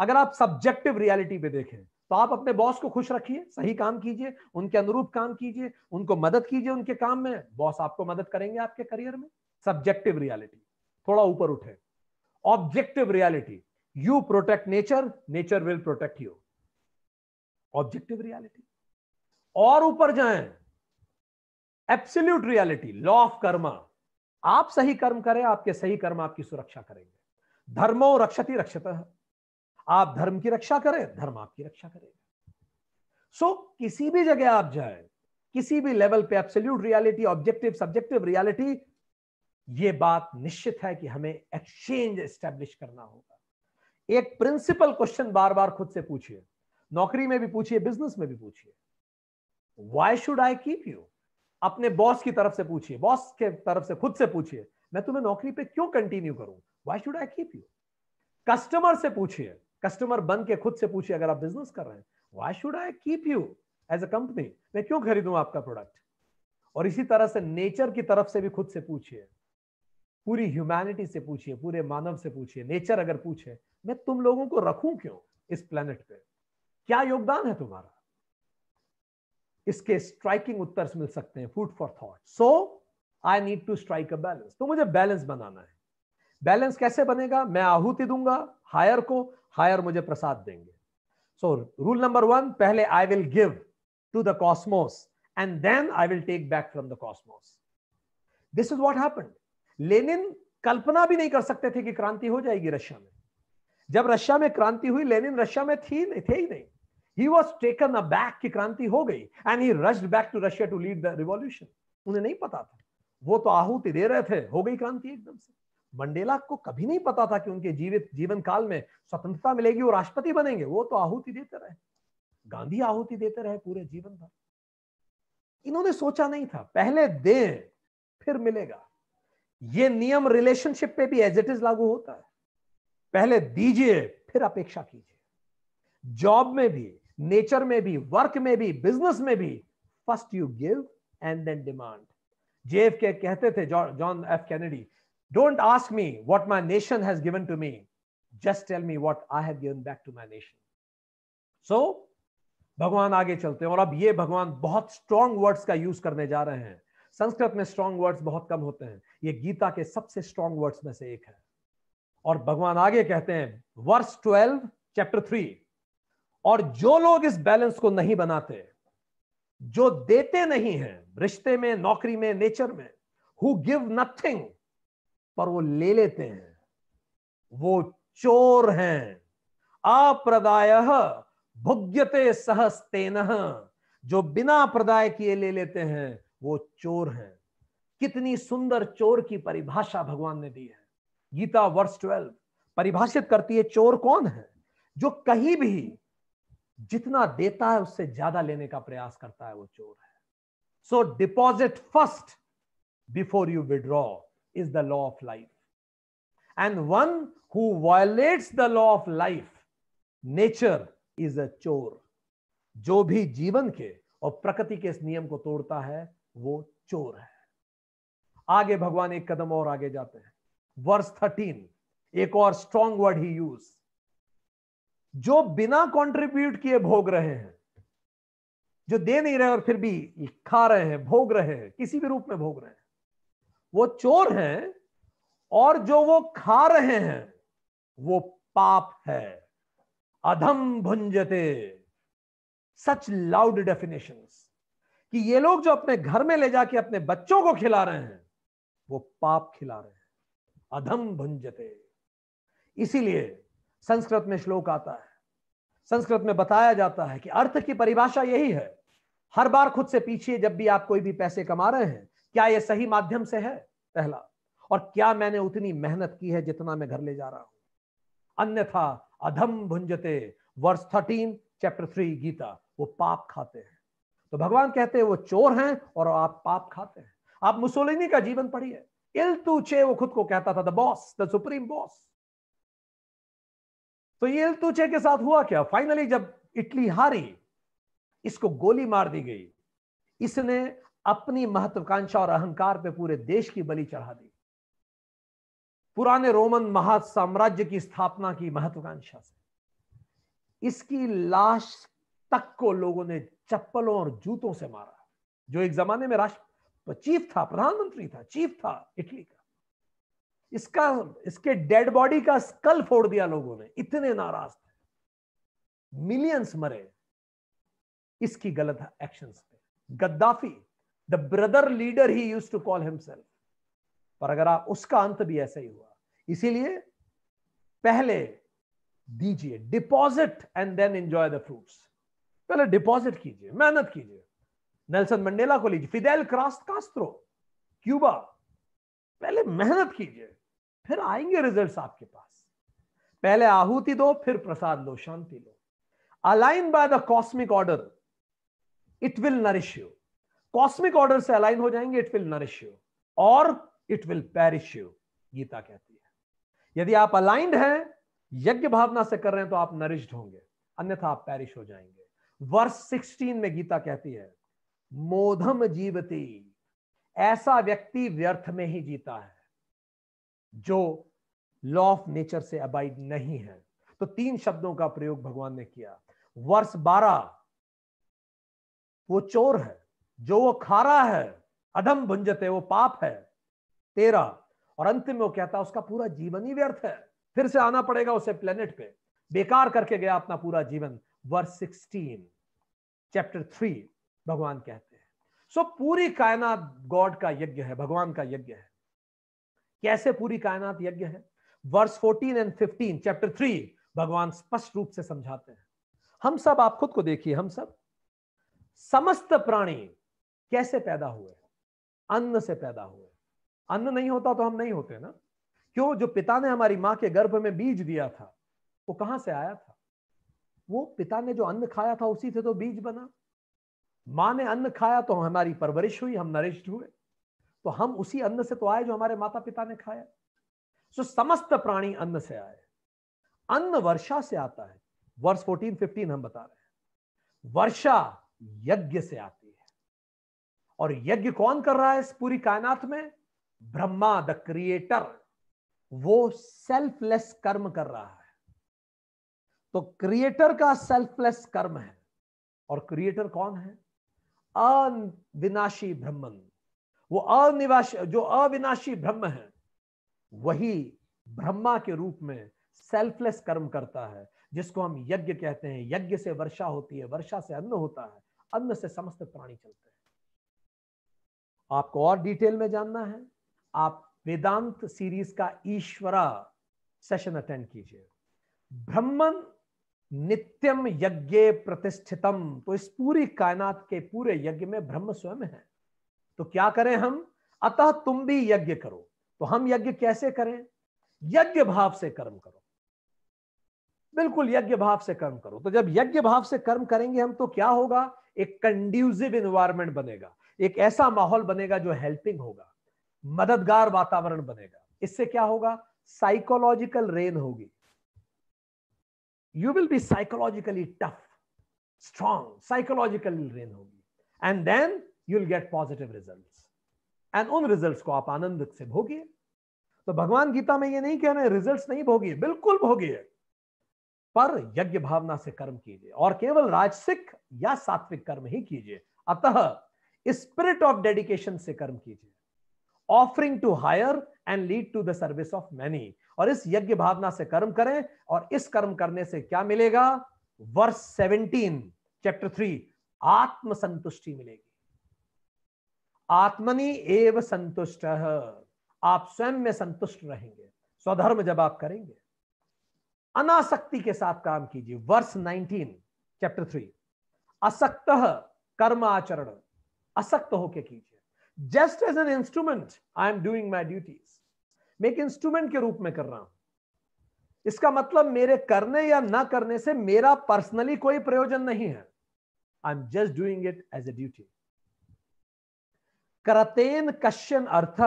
अगर आप सब्जेक्टिव रियलिटी पे देखें तो आप अपने बॉस को खुश रखिए सही काम कीजिए उनके अनुरूप काम कीजिए उनको मदद कीजिए उनके काम में बॉस आपको मदद करेंगे आपके करियर में सब्जेक्टिव रियलिटी थोड़ा ऊपर उठे objective reality you protect nature nature will protect you objective reality और ऊपर जाए absolute reality law of karma आप सही कर्म करें आपके सही कर्म आपकी सुरक्षा करेंगे धर्मो रक्षति रक्षता आप धर्म की रक्षा करें धर्म आपकी रक्षा करेगा सो so, किसी भी जगह आप जाए किसी भी लेवल पे absolute reality objective subjective reality ये बात निश्चित है कि हमें एक्सचेंज एस्टेब्लिश करना होगा एक प्रिंसिपल क्वेश्चन बार बार खुद से पूछिए नौकरी में भी पूछिए बिजनेस में भी पूछिए why should I keep you अपने बॉस की तरफ से पूछिए बॉस के तरफ से खुद से पूछिए मैं तुम्हें नौकरी पे क्यों कंटिन्यू करूं why should I keep you customer से पूछिए कस्टमर बन के खुद से पूछिए अगर आप बिजनेस कर रहे हैं why should I keep you as a company मैं क्यों खरीदूं आपका प्रोडक्ट और इसी तरह से नेचर की तरफ से भी खुद से पूछिए पूरी ह्यूमैनिटी से पूछिए पूरे मानव से पूछिए नेचर अगर पूछे मैं तुम लोगों को रखूं क्यों इस प्लेनेट पे क्या योगदान है तुम्हारा इसके स्ट्राइकिंग उत्तर मिल सकते हैं food for thought so I need to strike a balance तो मुझे बैलेंस बनाना है बैलेंस कैसे बनेगा मैं आहुति दूंगा हायर को हायर मुझे प्रसाद देंगे सो रूल नंबर वन पहले I will give to the cosmos and then I will take back from the cosmos this is what happen Lenin कल्पना भी नहीं कर सकते थे कि क्रांति हो जाएगी रशिया में जब रशिया में क्रांति हुई लेनिन रशिया में थी नहीं थे ही नहीं he was taken aback की क्रांति हो गई and he rushed back to Russia to lead the revolution उन्हें नहीं पता था वो तो आहुति दे रहे थे हो गई क्रांति एकदम से मंडेला को कभी नहीं पता था कि उनके जीवित जीवन काल में स्वतंत्रता मिलेगी वो राष्ट्रपति बनेंगे वो तो आहुति देते रहे गांधी आहुति देते रहे पूरे जीवन भर इन्होंने सोचा नहीं था पहले दे फिर मिलेगा ये नियम रिलेशनशिप पे भी एज इट इज लागू होता है पहले दीजिए फिर अपेक्षा कीजिए जॉब में भी नेचर में भी वर्क में भी बिजनेस में भी first you give and then demand JF के कहते थे John F Kennedy Don't ask me what my nation has given to me. Just tell me what I have given back to my nation. So, भगवान आगे चलते हैं और अब ये भगवान बहुत स्ट्रॉन्ग वर्ड्स का यूज करने जा रहे हैं संस्कृत में स्ट्रॉन्ग वर्ड्स बहुत कम होते हैं ये गीता के सबसे स्ट्रॉन्ग वर्ड्स में से एक है और भगवान आगे कहते हैं वर्स ट्वेल्व चैप्टर थ्री और जो लोग इस बैलेंस को नहीं बनाते जो देते नहीं है रिश्ते में नौकरी में नेचर में हु गिव नथिंग पर वो ले लेते हैं वो चोर हैं अप्रदाय भुग्यते सहस्तेन जो बिना प्रदाय किए ले लेते हैं वो चोर हैं कितनी सुंदर चोर की परिभाषा भगवान ने दी है गीता वर्ष ट्वेल्व परिभाषित करती है चोर कौन है जो कहीं भी जितना देता है उससे ज्यादा लेने का प्रयास करता है वो चोर है so deposit first before you withdraw is the law of life. And one who violates the law of life, nature is a चोर जो भी जीवन के और प्रकृति के इस नियम को तोड़ता है वो चोर है आगे भगवान एक कदम और आगे जाते हैं वर्स थर्टीन एक और स्ट्रॉन्ग वर्ड ही यूज जो बिना कंट्रीब्यूट किए भोग रहे हैं जो दे नहीं रहे और फिर भी खा रहे हैं भोग रहे हैं किसी भी रूप में भोग रहे हैं वो चोर हैं और जो वो खा रहे हैं वो पाप है अधम भुंजते सच लाउड डेफिनेशन कि ये लोग जो अपने घर में ले जाके अपने बच्चों को खिला रहे हैं वो पाप खिला रहे हैं अधम भुंजते इसीलिए संस्कृत में श्लोक आता है संस्कृत में बताया जाता है कि अर्थ की परिभाषा यही है हर बार खुद से पीछे जब भी आप कोई भी पैसे कमा रहे हैं क्या यह सही माध्यम से है पहला और क्या मैंने उतनी मेहनत की है जितना मैं घर ले जा रहा हूं अन्यथा अधम भुंजते वर्ष थर्टीन चैप्टर थ्री गीता वो पाप खाते हैं तो भगवान कहते हैं वो चोर हैं और आप पाप खाते हैं आप मुसोलिनी का जीवन पढ़िए इल तू चे वो खुद को कहता था the boss the supreme boss तो ये इल तू चे के साथ हुआ क्या फाइनली जब इटली हारी इसको गोली मार दी गई इसने अपनी महत्वाकांक्षा और अहंकार पे पूरे देश की बलि चढ़ा दी पुराने रोमन महासाम्राज्य की स्थापना की महत्वाकांक्षा से इसकी लाश तक को लोगों ने चप्पलों और जूतों से मारा जो एक जमाने में राष्ट्र चीफ था प्रधानमंत्री था चीफ था इटली का इसका इसके डेड बॉडी का स्कल फोड़ दिया लोगों ने इतने नाराज थे मिलियंस मरे इसकी गलत एक्शन पे Gaddafi the brother leader he used to call himself पर अगर आप उसका अंत भी ऐसा ही हुआ इसीलिए पहले दीजिए deposit and then enjoy the fruits पहले डिपॉजिट कीजिए मेहनत कीजिए नेल्सन मंडेला को लीजिए फिदेल क्रास्ट कास्त्रो क्यूबा पहले मेहनत कीजिए फिर आएंगे रिजल्ट्स आपके पास पहले आहुति दो फिर प्रसाद लो शांति लो align by the cosmic order it will nourish you cosmic order से अलाइन हो जाएंगे इट विल नरिश यू और it will perish you Gita कहती है यदि आप अलाइंड हैं यज्ञ भावना से कर रहे हैं तो आप नरिश्ड होंगे अन्यथा आप पैरिश हो जाएंगे वर्ष 16 में गीता कहती है मोधम जीवती ऐसा व्यक्ति व्यर्थ में ही जीता है जो लॉ ऑफ नेचर से अबाइड नहीं है तो तीन शब्दों का प्रयोग भगवान ने किया वर्ष बारह वो चोर है जो वो खा रहा है अधम भुंजते वो पाप है तेरा और अंत में वो कहता है उसका पूरा जीवन ही व्यर्थ है फिर से आना पड़ेगा उसे प्लेनेट पे बेकार करके गया अपना पूरा जीवन वर्स सिक्सटीन चैप्टर थ्री भगवान कहते हैं सो so, पूरी कायनात गॉड का यज्ञ है भगवान का यज्ञ है कैसे पूरी कायनात यज्ञ है verse fourteen and fifteen chapter three भगवान स्पष्ट रूप से समझाते हैं हम सब आप खुद को देखिए हम सब समस्त प्राणी कैसे पैदा हुए अन्न से पैदा हुए अन्न नहीं होता तो हम नहीं होते ना क्यों जो पिता ने हमारी माँ के गर्भ में बीज दिया था वो कहां से आया था वो पिता ने जो अन्न खाया था उसी से तो बीज बना माँ ने अन्न खाया तो हमारी परवरिश हुई हम नरिश्ड हुए तो हम उसी अन्न से तो आए जो हमारे माता पिता ने खाया सो समस्त प्राणी अन्न से आए अन्न वर्षा से आता है वर्ष 14, 15 हम बता रहे हैं वर्षा यज्ञ से आती और यज्ञ कौन कर रहा है इस पूरी कायनात में ब्रह्मा द क्रिएटर वो सेल्फलेस कर्म कर रहा है तो क्रिएटर का सेल्फलेस कर्म है और क्रिएटर कौन है अविनाशी ब्रह्मन वो अनिवाश जो अविनाशी ब्रह्म है वही ब्रह्मा के रूप में सेल्फलेस कर्म करता है जिसको हम यज्ञ कहते हैं यज्ञ से वर्षा होती है वर्षा से अन्न होता है अन्न से समस्त प्राणी चलते हैं आपको और डिटेल में जानना है आप वेदांत सीरीज का ईश्वरा सेशन अटेंड कीजिए ब्रह्मन नित्यम यज्ञ प्रतिष्ठितम तो इस पूरी कायनात के पूरे यज्ञ में ब्रह्म स्वयं है तो क्या करें हम अतः तुम भी यज्ञ करो तो हम यज्ञ कैसे करें यज्ञ भाव से कर्म करो बिल्कुल यज्ञ भाव से कर्म करो तो जब यज्ञ भाव से कर्म करेंगे हम तो क्या होगा एक कंड्यूसिव इन्वायरमेंट बनेगा एक ऐसा माहौल बनेगा जो हेल्पिंग होगा मददगार वातावरण बनेगा इससे क्या होगा साइकोलॉजिकल रेन होगी you will be psychologically tough strong psychological rain होगी and then you will get positive result एंड उन रिजल्ट को आप आनंद से भोगिए तो भगवान गीता में ये नहीं कह रहे रिजल्ट नहीं भोगिए बिल्कुल भोगिए पर यज्ञ भावना से कर्म कीजिए और केवल राजसिक या सात्विक कर्म ही कीजिए अतः स्पिरिट ऑफ डेडिकेशन से कर्म कीजिए offering to higher and lead to the service of many और इस यज्ञ भावना से कर्म करें और इस कर्म करने से क्या मिलेगा वर्ष सेवनटीन चैप्टर थ्री आत्मसंतुष्टि मिलेगी आत्मनि एव संतुष्ट आप स्वयं में संतुष्ट रहेंगे स्वधर्म जब आप करेंगे अनासक्ति के साथ काम कीजिए वर्ष 19 चैप्टर थ्री असक्त कर्म आचरण असक्त होके कीजिए just as an instrument I am doing my duties मैं एक इंस्ट्रूमेंट के रूप में कर रहा हूं इसका मतलब मेरे करने या ना करने से मेरा पर्सनली कोई प्रयोजन नहीं है I am just doing it as a duty करतेन कश्यन अर्थ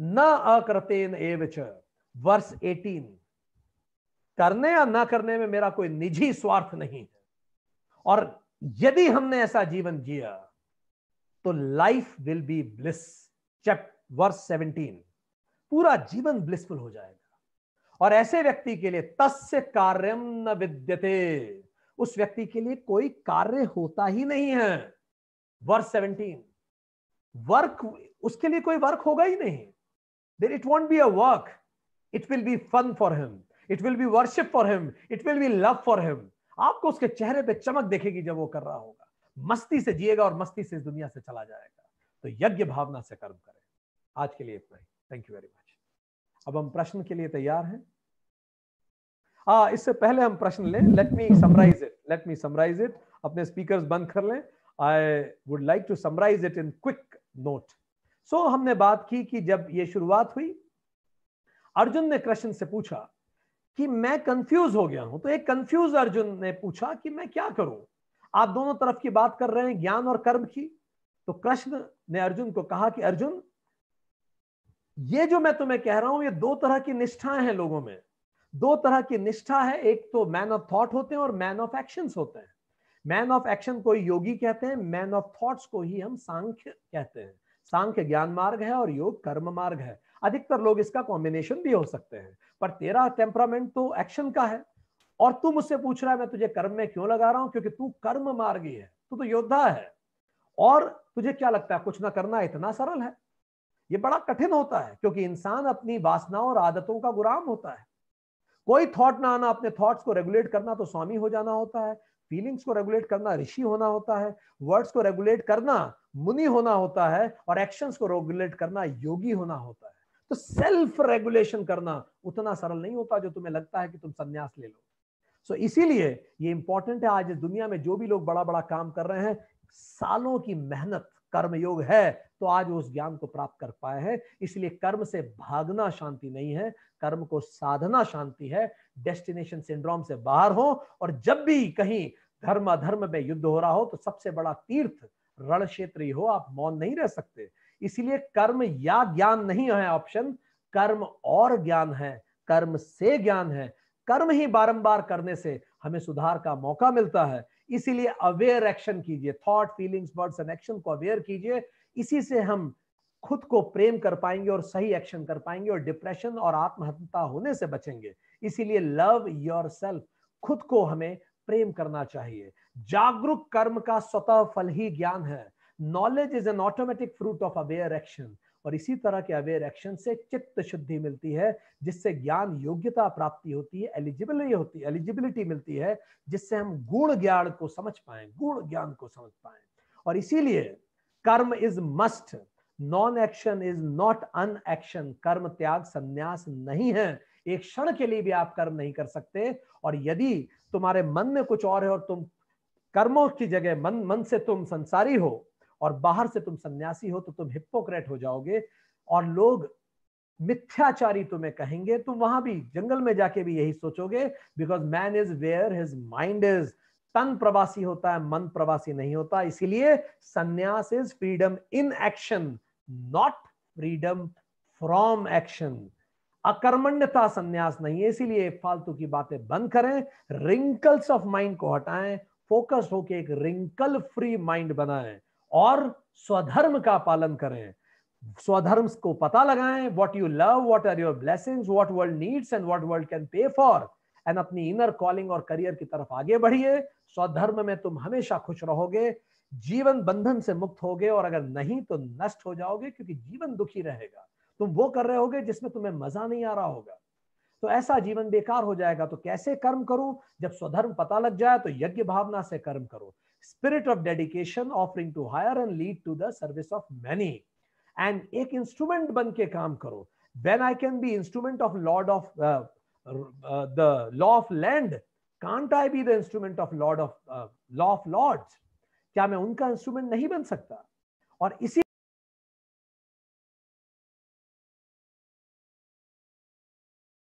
न अकृतेन एवच वर्ष 18 करने या ना करने में मेरा कोई निजी स्वार्थ नहीं है और यदि हमने ऐसा जीवन जिया तो life will be bliss verse 17 पूरा जीवन ब्लिसफुल हो जाएगा और ऐसे व्यक्ति के लिए तस्य कार्यम न विद्यते उस व्यक्ति के लिए कोई कार्य होता ही नहीं है वर्स 17 वर्क उसके लिए कोई वर्क होगा ही नहीं there it won't be a work it will be fun for him it will be worship for him it will be love for him आपको उसके चेहरे पे चमक देखेगी जब वो कर रहा होगा मस्ती से जिएगा और मस्ती से इस दुनिया से चला जाएगा तो यज्ञ भावना से कर्म करें आज के लिए इतना ही थैंक यू वेरी मच अब हम प्रश्न के लिए तैयार हैं आ, इससे पहले हम प्रश्न लें let me summarize it let me summarize it अपने स्पीकर बंद कर लें I would like to summarize it in quick note so हमने बात की कि जब ये शुरुआत हुई अर्जुन ने कृष्ण से पूछा कि मैं कंफ्यूज हो गया हूं तो एक कंफ्यूज अर्जुन ने पूछा कि मैं क्या करूं आप दोनों तरफ की बात कर रहे हैं ज्ञान और कर्म की तो कृष्ण ने अर्जुन को कहा कि अर्जुन ये जो मैं तुम्हें कह रहा हूं ये दो तरह की निष्ठाएं हैं लोगों में दो तरह की निष्ठा है एक तो मैन ऑफ थॉट होते हैं और मैन ऑफ एक्शन होते हैं मैन ऑफ एक्शन को योगी कहते हैं मैन ऑफ थॉट्स को ही हम सांख्य कहते हैं सांख्य ज्ञान मार्ग है और योग कर्म मार्ग है अधिकतर लोग इसका कॉम्बिनेशन भी हो सकते हैं पर तेरा टेम्परामेंट तो एक्शन का है और तू मुझसे पूछ रहा है मैं तुझे कर्म में क्यों लगा रहा हूं क्योंकि तू कर्म मार्गी है तू तो योद्धा है और तुझे क्या लगता है कुछ ना करना इतना सरल है ये बड़ा कठिन होता है क्योंकि इंसान अपनी वासनाओं और आदतों का गुराम होता है कोई थॉट ना आना अपने थॉट्स को रेगुलेट करना तो स्वामी हो जाना होता है फीलिंग्स को रेगुलेट करना ऋषि होना होता है वर्ड्स को रेगुलेट करना मुनि होना होता है और एक्शंस को रेगुलेट करना योगी होना होता है तो सेल्फ रेगुलेशन करना उतना सरल नहीं होता जो तुम्हें लगता है कि तुम संन्यास ले लो सो इसीलिए ये इंपॉर्टेंट है आज इस दुनिया में जो भी लोग बड़ा बड़ा काम कर रहे हैं सालों की मेहनत कर्मयोग है तो आज उस ज्ञान को प्राप्त कर पाए हैं इसलिए कर्म से भागना शांति नहीं है कर्म को साधना शांति है डेस्टिनेशन सिंड्रोम से बाहर हो और जब भी कहीं धर्म अधर्म में युद्ध हो रहा हो तो सबसे बड़ा तीर्थ रण क्षेत्र ही हो आप मौन नहीं रह सकते इसलिए कर्म या ज्ञान नहीं है ऑप्शन कर्म और ज्ञान है कर्म से ज्ञान है कर्म ही बारंबार करने से हमें सुधार का मौका मिलता है इसीलिए अवेयर एक्शन कीजिए thought feelings words and action को अवेयर कीजिए इसी से हम खुद को प्रेम कर पाएंगे और सही एक्शन कर पाएंगे और डिप्रेशन और आत्महत्या होने से बचेंगे इसीलिए लव योर सेल्फ खुद को हमें प्रेम करना चाहिए जागरूक कर्म का स्वतः फल ही ज्ञान है knowledge is an automatic fruit of aware action और इसी तरह के अवेयर एक्शन से चित्त शुद्धि मिलती है जिससे ज्ञान योग्यता प्राप्ति होती है एलिजिबिलिटी होती है एलिजिबिलिटी मिलती है जिससे हम गुण ज्ञान को समझ पाए गुण ज्ञान को समझ पाए और इसीलिए कर्म is must non action is not inaction कर्म त्याग संन्यास नहीं है एक क्षण के लिए भी आप कर्म नहीं कर सकते और यदि तुम्हारे मन में कुछ और है और तुम कर्मों की जगह मन मन से तुम संसारी हो और बाहर से तुम सन्यासी हो तो तुम हिप्पोक्रेट हो जाओगे और लोग मिथ्याचारी तुम्हें कहेंगे तुम वहां भी जंगल में जाके भी यही सोचोगे because man is where his mind is तन प्रवासी होता है मन प्रवासी नहीं होता इसीलिए संन्यास is freedom in action not freedom from action अकर्मण्यता संन्यास नहीं है इसीलिए फालतू की बातें बंद करें रिंकल्स ऑफ माइंड को हटाएं फोकस होके एक रिंकल फ्री माइंड बनाएं और स्वधर्म का पालन करें स्वधर्म को पता लगाएं what you love what are your blessings what world needs and what world can pay for and अपनी इनर कॉलिंग और करियर की तरफ आगे बढ़िए स्वधर्म में तुम हमेशा खुश रहोगे जीवन बंधन से मुक्त होगे और अगर नहीं तो नष्ट हो जाओगे क्योंकि जीवन दुखी रहेगा तुम वो कर रहे होगे जिसमें तुम्हें मजा नहीं आ रहा होगा तो ऐसा जीवन बेकार हो जाएगा तो कैसे कर्म करूं जब स्वधर्म पता लग जाए तो यज्ञ भावना से कर्म करो spirit of dedication offering to higher and lead to the service of many and ek instrument ban ke kaam karo when i can be instrument of lord of uh, uh, the law of land can't i be the instrument of lord of uh, law of lords क्या मैं उनका instrument नहीं बन सकता और इसी